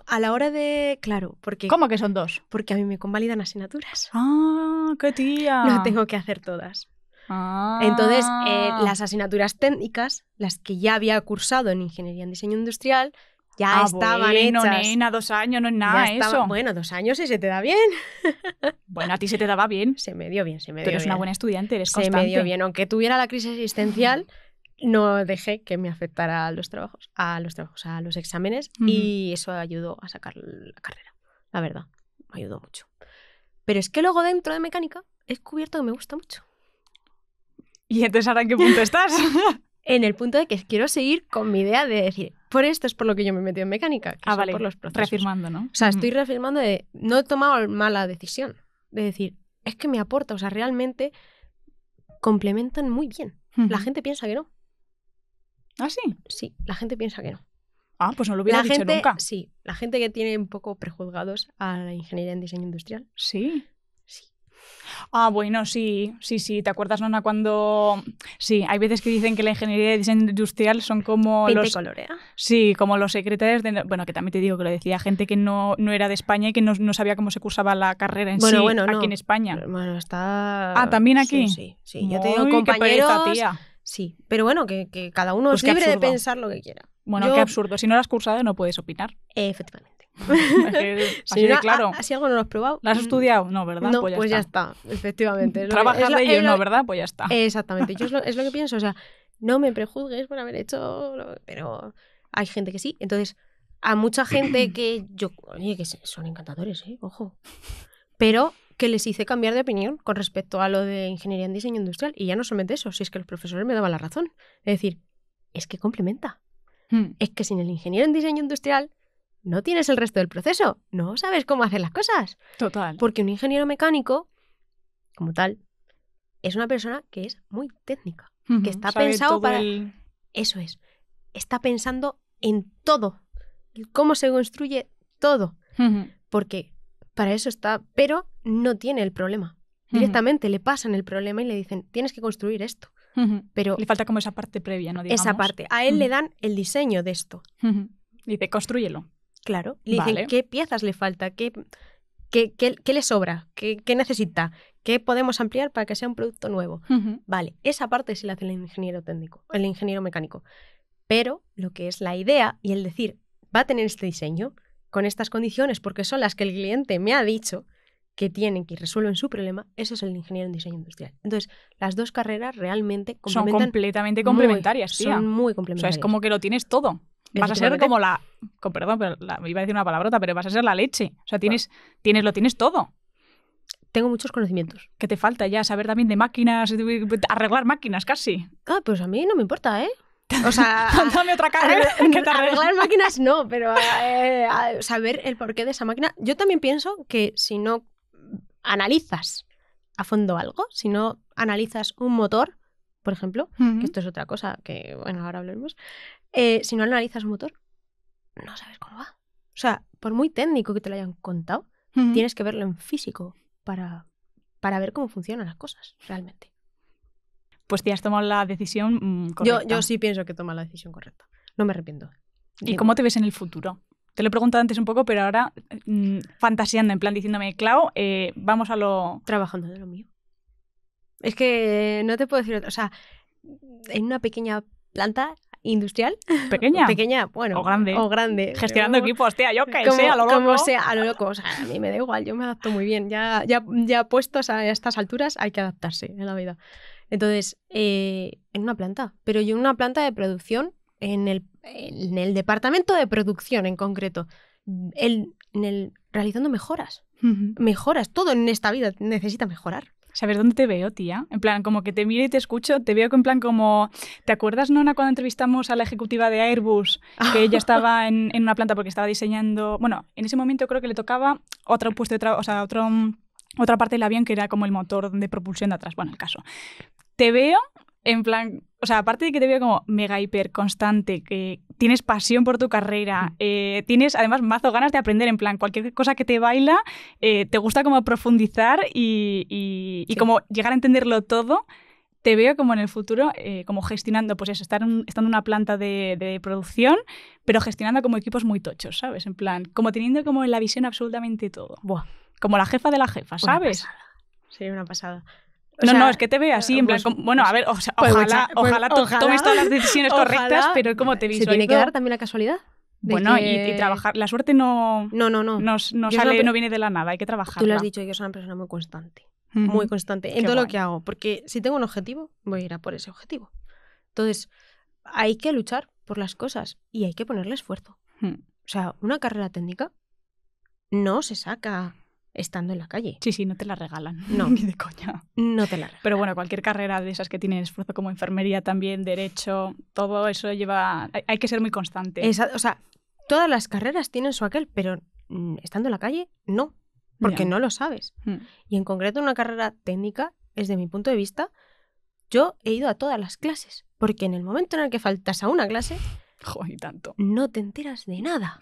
A, la hora de. Claro, porque. ¿Cómo que son dos? Porque a mí me convalidan asignaturas. ¡Ah, qué tía! No tengo que hacer todas. Entonces, eh, ah. las asignaturas técnicas, las que ya había cursado en Ingeniería en Diseño Industrial, ya ah, estaban bueno, hechas. nena, dos años, no es nada eso. Bueno, dos años y se te da bien. bueno, a ti se te daba bien. Se me dio bien, se me dio Pero eres una buena estudiante, eres constante. Se me dio bien. Aunque tuviera la crisis existencial, no dejé que me afectara a los trabajos, a los trabajos, a los exámenes. Y eso ayudó a sacar la carrera, la verdad. Me ayudó mucho. Pero es que luego dentro de mecánica he descubierto que me gusta mucho. Y entonces, ¿ahora en qué punto estás? en el punto de que quiero seguir con mi idea de decir, por esto es por lo que yo me metí en mecánica, que ah, por los procesos. Reafirmando, ¿no? O sea, estoy reafirmando de no he tomado mala decisión, de decir, es que me aporta, o sea, realmente complementan muy bien. La gente piensa que no. ¿Ah, sí? Sí, la gente piensa que no. Ah, pues no lo hubiera dicho nunca. Sí, la gente que tiene un poco prejuzgados a la ingeniería en diseño industrial. Sí. Ah, bueno, sí, sí, sí. ¿Te acuerdas, Nona, cuando... Sí, hay veces que dicen que la ingeniería de diseño industrial son como los... colorea. Sí, como los secretarios de... Bueno, que también te digo que lo decía gente que no, no era de España y que no, sabía cómo se cursaba la carrera en sí aquí en España. Bueno, está... Ah, ¿también aquí? Sí, sí. Yo te compañeros... Sí, pero bueno, que, cada uno pues es libre de pensar lo que quiera. Bueno, qué absurdo. Si no lo has cursado no puedes opinar. Efectivamente. así claro. algo no lo has probado. lo has mm. estudiado? No, ¿verdad? Pues, pues ya, está. efectivamente. Trabajar de ello, no, ¿verdad? Pues ya está. Exactamente, yo es lo, que pienso, o sea, no me prejuzgues por haber hecho, pero hay gente que sí. Entonces, a mucha gente que yo, que son encantadores, ¿eh? ojo, pero que les hice cambiar de opinión con respecto a lo de ingeniería en diseño industrial. Y ya no solamente eso, si es que los profesores me daban la razón. Es decir, es que complementa. Hmm. Es que sin el ingeniero en diseño industrial no tienes el resto del proceso, no sabes cómo hacer las cosas. Total. Porque un ingeniero mecánico, como tal, es una persona que es muy técnica, que está pensado para... Eso es, está pensando en todo, cómo se construye todo, porque para eso está, pero no tiene el problema. Directamente le pasan el problema y le dicen, tienes que construir esto. Pero le falta como esa parte previa, ¿no? Esa parte. A él le dan el diseño de esto. Dice, construyelo. Claro. Le dicen qué piezas le falta, qué, qué, qué, le sobra, qué, necesita, qué podemos ampliar para que sea un producto nuevo. Vale, esa parte se la hace el ingeniero técnico, el ingeniero mecánico. Pero lo que es la idea y el decir, va a tener este diseño con estas condiciones porque son las que el cliente me ha dicho que tienen que resuelven su problema, eso es el ingeniero en diseño industrial. Entonces, las dos carreras realmente complementan son completamente complementarias, Son muy complementarias. O sea, es como que lo tienes todo vas a ser como la. Con, perdón, pero iba a decir una palabrota, pero vas a ser la leche. O sea, tienes, tienes, lo tienes todo. Tengo muchos conocimientos. Que te falta ya saber también de máquinas, arreglar máquinas casi. Ah, pues a mí no me importa, ¿eh? O sea, dame otra carrera. arreglar máquinas no, pero eh, saber el porqué de esa máquina. Yo también pienso que si no analizas a fondo algo, si no analizas un motor, por ejemplo, que esto es otra cosa que, bueno, ahora hablaremos, eh, si no analizas un motor, no sabes cómo va. O sea, por muy técnico que te lo hayan contado, tienes que verlo en físico para, para ver cómo funcionan las cosas realmente. Pues si has tomado la decisión correcta. Mm, yo, yo sí pienso que toma la decisión correcta. No me arrepiento. ¿Y cómo te ves en el futuro? Te lo he preguntado antes un poco, pero ahora mm, fantaseando, en plan diciéndome, Clau, eh, vamos a lo. Trabajando de lo mío. Es que eh, no te puedo decir, o sea, en una pequeña planta industrial. ¿Pequeña? Pequeña, bueno. O grande. O grande. Gestionando equipos, tía, yo que como, a lo loco. sea, a lo loco. O sea, a mí me da igual, yo me adapto muy bien. Ya, ya, ya puestos a estas alturas hay que adaptarse en la vida. Entonces, eh, en una planta. Pero yo en una planta de producción, en el, en el departamento de producción en concreto, el, en el, realizando mejoras. Mejoras. Todo en esta vida necesita mejorar. ¿Sabes dónde te veo, tía. En plan, como que te miro y te escucho, te veo en plan como... ¿Te acuerdas, Nona, cuando entrevistamos a la ejecutiva de Airbus, que ella estaba en, una planta porque estaba diseñando... Bueno, en ese momento creo que le tocaba otro puesto de trabajo, o sea, otro... Otra parte del avión que era como el motor de propulsión de atrás. Bueno, el caso. Te veo en plan, o sea, aparte de que te veo como mega hiper constante, que tienes pasión por tu carrera, mm. eh, tienes además mazo ganas de aprender, en plan, cualquier cosa que te baila, eh, te gusta como profundizar y, como llegar a entenderlo todo. Te veo como en el futuro, eh, como gestionando, pues eso, estar estando en una planta de, producción, pero gestionando como equipos muy tochos, ¿sabes? En plan, como teniendo como la visión absolutamente todo. Como la jefa de la jefa, ¿sabes? Sí, una pasada no, no, es que te ve así, en plan, pues, bueno, a ver, pues, ojalá, pues, ojalá, tomes todas las decisiones correctas, pero como te visualizo... ¿Se tiene que dar también la casualidad? Bueno, que... y, trabajar. La suerte no, no, no, no. no, sale, no viene de la nada, hay que trabajar. Tú lo has dicho, yo soy una persona muy constante, muy constante en todo lo que hago, porque si tengo un objetivo, voy a ir a por ese objetivo. Entonces, hay que luchar por las cosas y hay que ponerle esfuerzo. O sea, una carrera técnica no se saca estando en la calle. Sí, sí, no te la regalan. No. Ni de coña. No te la regalan. Pero bueno, cualquier carrera de esas que tienen esfuerzo como enfermería también, derecho, todo eso lleva... Hay que ser muy constante. o sea, todas las carreras tienen su aquel, pero mm, estando en la calle, no. Porque no lo sabes. Hmm. Y en concreto una carrera técnica, desde mi punto de vista, yo he ido a todas las clases. Porque en el momento en el que faltas a una clase... Joder, tanto. No te enteras de nada.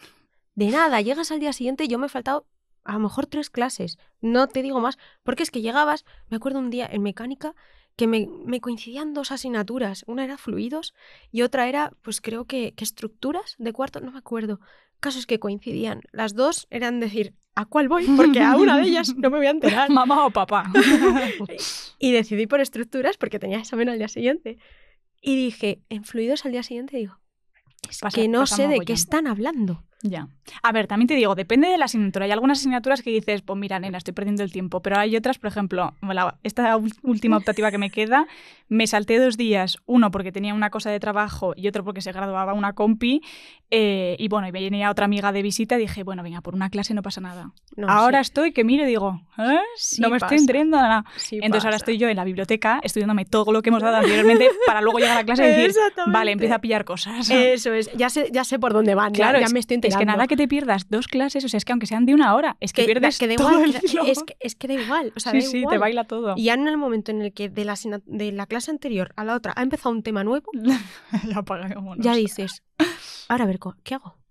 De nada. Llegas al día siguiente y yo me he faltado a lo mejor tres clases, no te digo más, porque es que llegabas, me acuerdo un día en mecánica que me, coincidían dos asignaturas, una era fluidos y otra era, pues creo que, estructuras de cuarto, no me acuerdo, casos que coincidían. Las dos eran decir, ¿a cuál voy? Porque a una de ellas no me voy a enterar. Mamá o papá. y decidí por estructuras porque tenía examen al día siguiente. Y dije, en fluidos al día siguiente digo, que no sé de qué están hablando. Ya. A ver, también te digo, depende de la asignatura. Hay algunas asignaturas que dices, pues mira, nena, estoy perdiendo el tiempo, pero hay otras, por ejemplo, esta última optativa que me queda, me salté dos días, uno porque tenía una cosa de trabajo y otro porque se graduaba una compi, eh, y bueno, y venía otra amiga de visita, y dije, bueno, venga, por una clase no pasa nada. ahora estoy que miro y digo, ¿eh? no me estoy entendiendo nada. Entonces ahora estoy yo en la biblioteca estudiándome todo lo que hemos dado anteriormente para luego llegar a la clase y decir, vale, empieza a pillar cosas. Eso es, ya sé, ya sé por dónde van, claro, ya, me estoy entendiendo es que nada que te pierdas dos clases, o sea, es que aunque sean de una hora, es que, pierdes todo es, que, es, que, da igual, o sea, sí, sí, te baila todo. Y ya en el momento en el que de la, de la clase anterior a la otra ha empezado un tema nuevo, ya dices, ahora ver, ¿qué hago?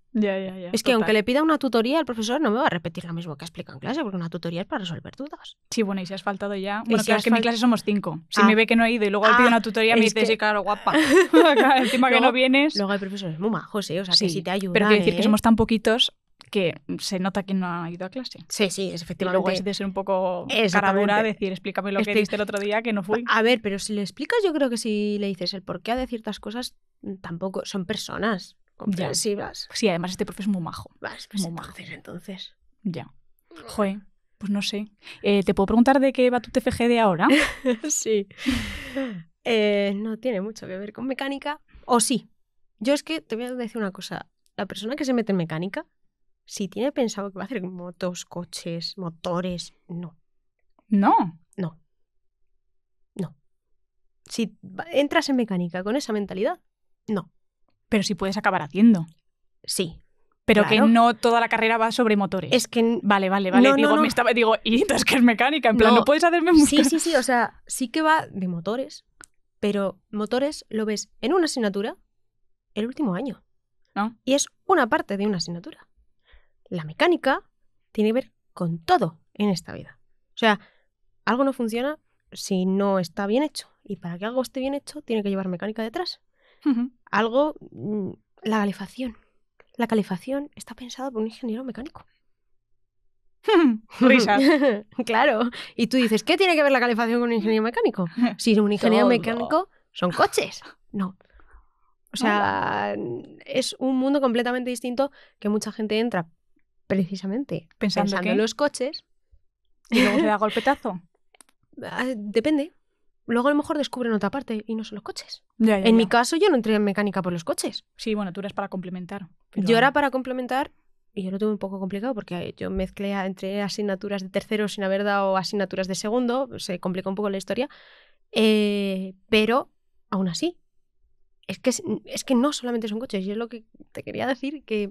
Es que aunque le pida una tutoría, al profesor no me va a repetir lo mismo que ha explicado en clase, porque una tutoría es para resolver dudas. Sí, bueno, y si has faltado ya. Bueno, claro, es que en mi clase somos cinco. Si ah. me ve que no he ido y luego le pido ah, una tutoría, me dice, sí, claro, guapa. Encima que no vienes. Luego el profesor es muma José ¿eh? o sea, sí, que si te ayuda. Pero quiero decir que ¿eh? somos tan poquitos que se nota que no ha ido a clase. Sí, sí, es efectivamente. luego es de ser un poco caradura, decir, explícame lo que diste el otro día que no fui. A ver, pero si le explicas, yo creo que si le dices el porqué de ciertas cosas, mm, tampoco son personas. Sí, además este profe es muy majo. Vas, muy entonces, Ya. Joder, pues no sé. Eh, ¿Te puedo preguntar de qué va tu TFG de ahora? sí. Eh, no tiene mucho que ver con mecánica. O sí. Yo es que te voy a decir una cosa. La persona que se mete en mecánica, si tiene pensado que va a hacer motos, coches, motores, no. No. No. No. Si entras en mecánica con esa mentalidad, no. Pero si puedes acabar haciendo. Sí. Pero que no toda la carrera va sobre motores. Es que. Vale, vale, vale. digo, digo, y es que es mecánica, en plan, no puedes hacerme mucho. Sí, sí, sí. O sea, sí que va de motores, pero motores lo ves en una asignatura el último año. ¿No? Y es una parte de una asignatura. La mecánica tiene que ver con todo en esta vida. O sea, algo no funciona si no está bien hecho. Y para que algo esté bien hecho, tiene que llevar mecánica detrás. Algo, mm, la calefacción. La calefacción está pensada por un ingeniero mecánico. Risas. claro. Y tú dices, ¿qué tiene que ver la calefacción con un ingeniero mecánico? Si un ingeniero mecánico son coches. No. O sea, mm, es un mundo completamente distinto que mucha gente entra precisamente pensando, en los coches. Y luego se da golpetazo. Ah, depende luego a lo mejor descubren otra parte y no son los coches. en mi caso, yo no entré en mecánica por los coches. Sí, bueno, tú eras para complementar. Yo era para complementar y yo lo tuve un poco complicado porque yo mezclé entre asignaturas de tercero sin haber dado asignaturas de segundo, se complicó un poco la historia, eh, pero aún así, es que, es que no solamente son coches, y es lo que te quería decir, que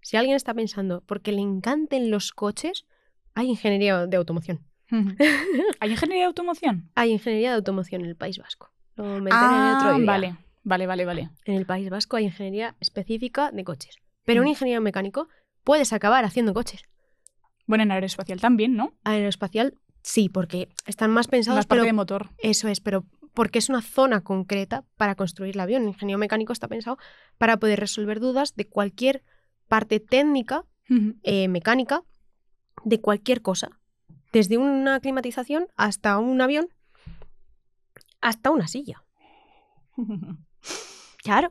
si alguien está pensando, porque le encanten los coches, hay ingeniería de automoción. ¿Hay ingeniería de automoción? Hay ingeniería de automoción en el País Vasco. Lo ah, en otro Vale, vale, vale, vale. En el País Vasco hay ingeniería específica de coches. Pero un ingeniero mecánico puedes acabar haciendo coches. Bueno, en aeroespacial también, ¿no? Aeroespacial sí, porque están más pensados. para parte de motor. Eso es, pero porque es una zona concreta para construir el avión. El ingeniero mecánico está pensado para poder resolver dudas de cualquier parte técnica, eh, mecánica, de cualquier cosa desde una climatización hasta un avión, hasta una silla. claro.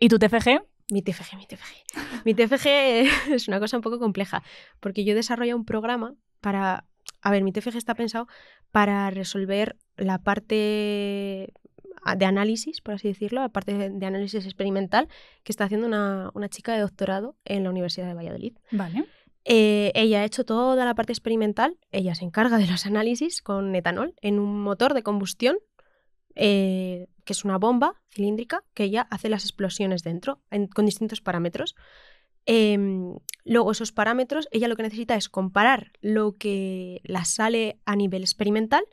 ¿Y tu TFG? Mi TFG, mi TFG. Mi TFG es una cosa un poco compleja, porque yo desarrollado un programa para... A ver, mi TFG está pensado para resolver la parte de análisis, por así decirlo, la parte de análisis experimental que está haciendo una, una chica de doctorado en la Universidad de Valladolid. Vale. Eh, ella ha hecho toda la parte experimental, ella se encarga de los análisis con etanol en un motor de combustión, eh, que es una bomba cilíndrica, que ella hace las explosiones dentro con distintos parámetros. Em, luego esos parámetros, ella lo que necesita es comparar lo que la sale a nivel experimental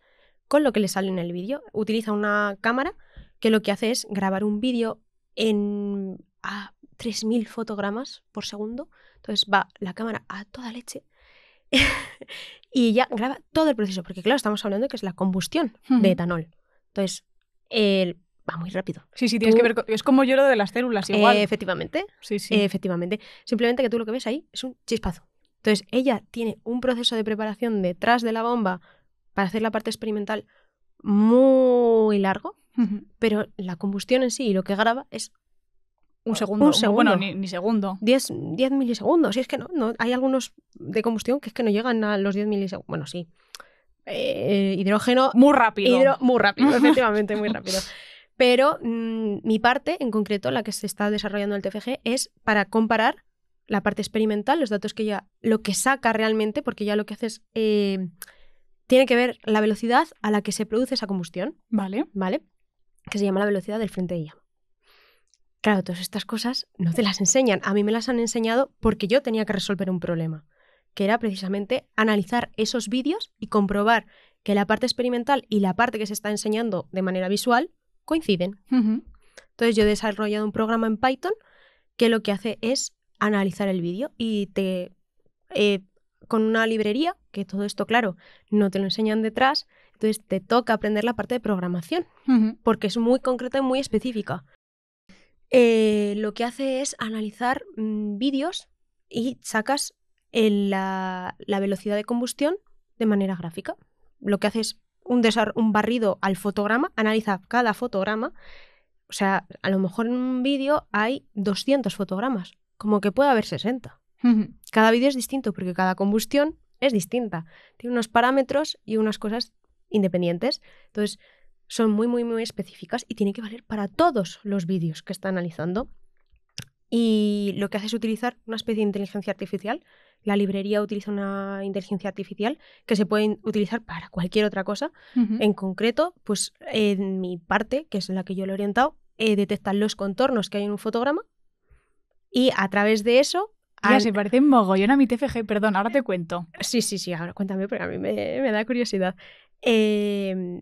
con lo que le sale en el vídeo. Utiliza una cámara que lo que hace es grabar un vídeo en a 3.000 fotogramas por segundo entonces va la cámara a toda leche y ya graba todo el proceso, porque claro, estamos hablando que es la combustión de etanol. Entonces, el va muy rápido. Sí, sí, tienes que ver. Es como yo lo de las células, igual. efectivamente. Sí, sí. efectivamente. Simplemente que tú lo que ves ahí es un chispazo. Entonces, ella tiene un proceso de preparación detrás de la bomba para hacer la parte experimental muy largo, pero la combustión en sí y lo que graba es un ah, segundo. Bueno, ni, segundo. 10, milisegundos. Y es que no, no, hay algunos de combustión que es que no llegan a los 10 milisegundos. Bueno, sí. Eh, hidrógeno. Muy rápido. muy rápido, efectivamente, muy rápido. Pero mm, mi parte, en concreto, la que se está desarrollando el TFG, es para comparar la parte experimental, los datos que ya, lo que saca realmente, porque ya lo que haces es. Eh, tiene que ver la velocidad a la que se produce esa combustión. Vale. Vale. Que se llama la velocidad del frente de llama. Claro, todas estas cosas no te las enseñan. A mí me las han enseñado porque yo tenía que resolver un problema, que era precisamente analizar esos vídeos y comprobar que la parte experimental y la parte que se está enseñando de manera visual coinciden. Entonces yo he desarrollado un programa en Python que lo que hace es analizar el vídeo y te... Eh, con una librería, que todo esto, claro, no te lo enseñan detrás, entonces te toca aprender la parte de programación, porque es muy concreta y muy específica. Eh, lo que hace es analizar mm, vídeos y sacas la, velocidad de combustión de manera gráfica. Lo que hace es un, un barrido al fotograma, analiza cada fotograma. O sea, a lo mejor en un vídeo hay 200 fotogramas, como que puede haber 60. Cada vídeo es distinto porque cada combustión es distinta. Tiene unos parámetros y unas cosas independientes. Entonces, son muy, muy, muy específicas y tiene que valer para todos los vídeos que está analizando. Y lo que hace es utilizar una especie de inteligencia artificial. La librería utiliza una inteligencia artificial que se puede utilizar para cualquier otra cosa. En concreto, pues en mi parte, que es la que yo le he orientado, eh, detectan los contornos que hay en un fotograma y a través de eso... Ya se parece mogollón a mi TFG, perdón, ahora te cuento. Sí, sí, sí, ahora cuéntame, porque a mí me, me da curiosidad. Eh,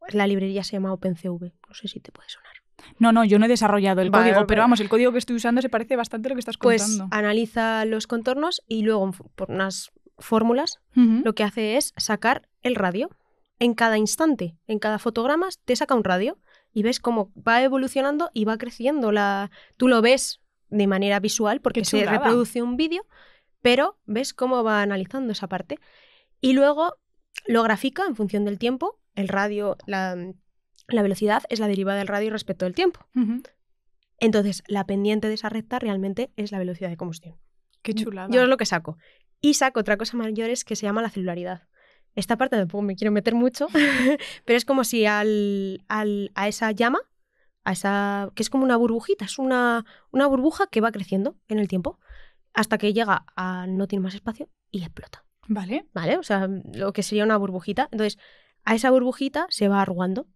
pues la librería se llama OpenCV, no sé si te puede sonar. No, no, yo no he desarrollado el código, pero vamos, el código que estoy usando se parece bastante a lo que estás pues contando. Pues analiza los contornos y luego por unas fórmulas lo que hace es sacar el radio. En cada instante, en cada fotograma, te saca un radio y ves cómo va evolucionando y va creciendo. La... Tú lo ves de manera visual porque se reproduce un vídeo, pero ves cómo va analizando esa parte. Y luego lo grafica en función del tiempo el radio, la, velocidad es la derivada del radio respecto del tiempo. Entonces, la pendiente de esa recta realmente es la velocidad de combustión. Qué chulada. Yo es lo que saco. Y saco otra cosa mayor es que se llama la celularidad. Esta parte me quiero meter mucho, pero es como si al, al, a esa llama, a esa, que es como una burbujita, es una, una burbuja que va creciendo en el tiempo hasta que llega a no tiene más espacio y explota. Vale. Vale, o sea, lo que sería una burbujita. Entonces, a esa burbujita se va arrugando.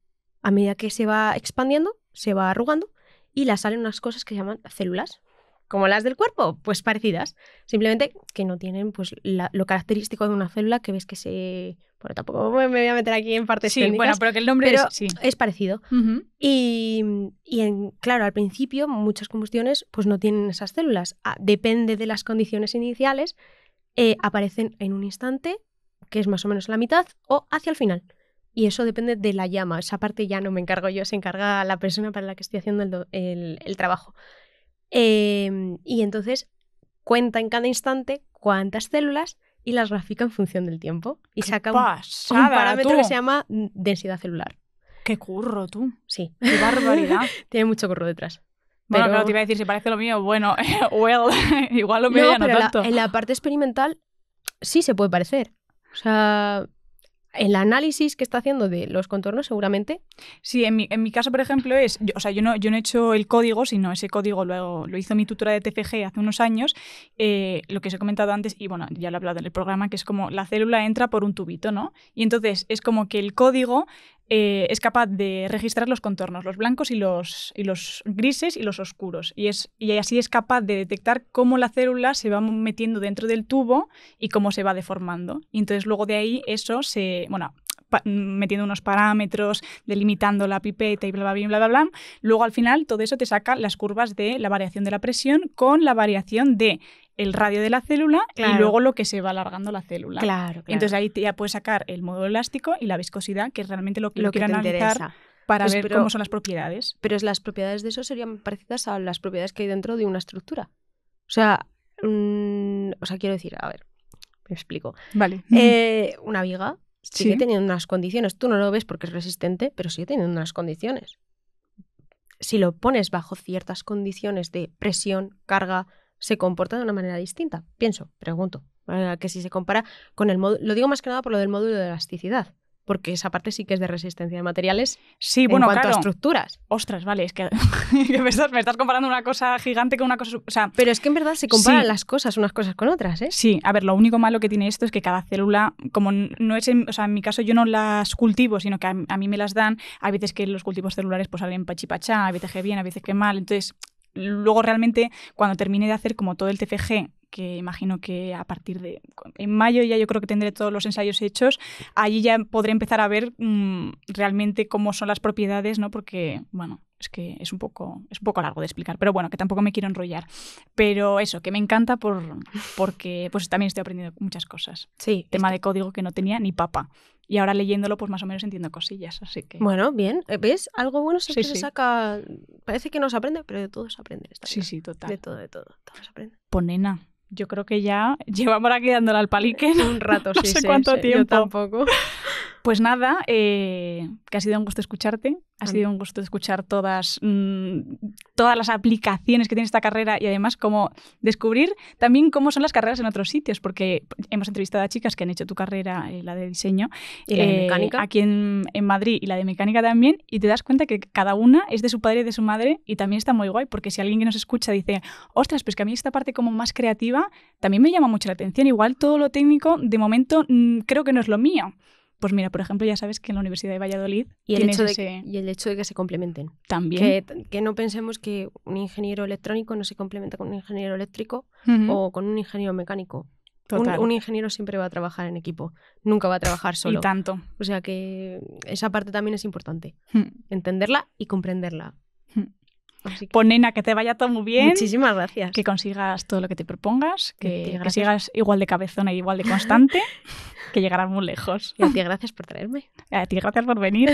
A medida que se va expandiendo, se va arrugando y la salen unas cosas que se llaman células. Como las del cuerpo, pues parecidas. Simplemente que no tienen pues, lo característico de una célula que ves que se. Bueno, tampoco me voy a meter aquí en parte Sí, bueno, pero que el nombre es, parecido. Y, en, claro, al principio muchas combustiones pues, no tienen esas células. Ah, depende de las condiciones iniciales, eh, aparecen en un instante, que es más o menos la mitad, o hacia el final. Y eso depende de la llama. Esa parte ya no me encargo yo, se encarga la persona para la que estoy haciendo el, trabajo. Em, y entonces cuenta en cada instante cuántas células y las grafica en función del tiempo. Y saca un, parámetro que se llama densidad celular. ¡Qué curro tú! Sí. ¡Qué barbaridad! Tiene mucho curro detrás. Bueno, pero... te iba a decir, si parece lo mío, bueno, well, igual lo mío no, en la parte experimental sí se puede parecer. O sea, el análisis que está haciendo de los contornos seguramente. Sí, en mi, en mi caso, por ejemplo, es, yo, o sea, yo no, yo no he hecho el código, sino ese código lo, lo hizo mi tutora de TFG hace unos años, eh, lo que os he comentado antes, y bueno, ya lo he hablado en el programa, que es como la célula entra por un tubito, ¿no? Y entonces es como que el código eh, es capaz de registrar los contornos, los blancos y los, los grises y los oscuros. Y, es, así es capaz de detectar cómo la célula se va metiendo dentro del tubo y cómo se va deformando. Y entonces luego de ahí eso se, bueno, metiendo unos parámetros, delimitando la pipeta y bla, bla, bla, bla, bla, Luego al final todo eso te saca las curvas de la variación de la presión con la variación de el radio de la célula y luego lo que se va alargando la célula. Claro, claro. Entonces ahí ya puedes sacar el modo elástico y la viscosidad, que es realmente lo que, lo te interesa. para pues ver cómo son las propiedades. Pero las propiedades de eso serían parecidas a las propiedades que hay dentro de una estructura. O sea, mm, o sea quiero decir, a ver, me explico. Vale. Eh, una viga sigue teniendo unas condiciones. Tú no lo ves porque es resistente, pero sigue teniendo unas condiciones. Si lo pones bajo ciertas condiciones de presión, carga, se comporta de una manera distinta. Pienso, pregunto, eh, que si se compara con el módulo, lo digo más que nada por lo del módulo de elasticidad porque esa parte sí que es de resistencia de materiales sí, en bueno, cuanto a estructuras. Ostras, vale, es que me, estás, comparando una cosa gigante con una cosa... Pero es que en verdad se comparan las cosas unas cosas con otras, ¿eh? Sí, a ver, lo único malo que tiene esto es que cada célula, como no es... En, o sea, en mi caso yo no las cultivo, sino que a, mí me las dan. Hay veces que los cultivos celulares pues salen pachipachá, a veces que bien, a veces que mal. Entonces, luego realmente cuando termine de hacer como todo el TFG que imagino que a partir de en mayo ya yo creo que tendré todos los ensayos hechos, allí ya podré empezar a ver mm, realmente cómo son las propiedades, ¿no? Porque, bueno, es que es un poco es poco largo de explicar, pero bueno, que tampoco me quiero enrollar. Pero eso, que me encanta por porque pues también estoy aprendiendo muchas cosas. Sí, tema de código que no tenía ni papa. Y ahora leyéndolo, pues más o menos entiendo cosillas, así que... Bueno, bien. Eh, ¿Ves? Algo bueno sí, que se saca... Parece que no se aprende, pero de todo se aprende. sí, sí, total. De todo, de todo. Todo se aprende. Ponena, yo creo que ya llevamos aquí dándole al palique. Un rato, no sé cuánto tiempo. Yo tampoco. Pues nada, eh, que ha sido un gusto escucharte. Ha sido mm. un gusto escuchar todas, mm, todas las aplicaciones que tiene esta carrera y además como descubrir también cómo son las carreras en otros sitios, porque hemos entrevistado a chicas que han hecho tu carrera, eh, la de diseño, la eh, mecánica? aquí en, en, Madrid y la de mecánica también, y te das cuenta que cada una es de su padre y de su madre y también está muy guay, porque si alguien que nos escucha dice, ostras, pues que a mí esta parte como más creativa también me llama mucho la atención. Igual todo lo técnico, de momento, mm, creo que no es lo mío. Pues mira, por ejemplo, ya sabes que en la Universidad de Valladolid. Y el, hecho de, que se complementen. También. Que, no pensemos que un ingeniero electrónico no se complementa con un ingeniero eléctrico o con un ingeniero mecánico. Un, ingeniero siempre va a trabajar en equipo, nunca va a trabajar solo. tanto. O sea que esa parte también es importante, hmm. entenderla y comprenderla. Ponena que... que te vaya todo muy bien. Muchísimas gracias. Que consigas todo lo que te propongas, que, sigas igual de cabezona y igual de constante, que llegarás muy lejos. Y gracias por traerme. A ti gracias por venir.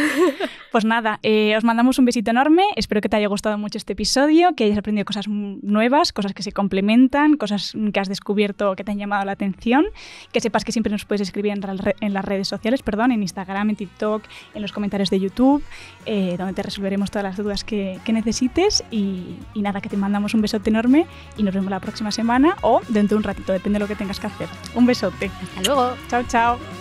Pues nada, eh, os mandamos un besito enorme. Espero que te haya gustado mucho este episodio, que hayas aprendido cosas nuevas, cosas que se complementan, cosas que has descubierto que te han llamado la atención. Que sepas que siempre nos puedes escribir en, las redes sociales, perdón, en Instagram, en TikTok, en los comentarios de YouTube, eh, donde te resolveremos todas las dudas que necesites y, y nada, que te mandamos un besote enorme y nos vemos la próxima semana o dentro de un ratito, depende de lo que tengas que hacer. Un besote. Hasta luego. Chao, chao.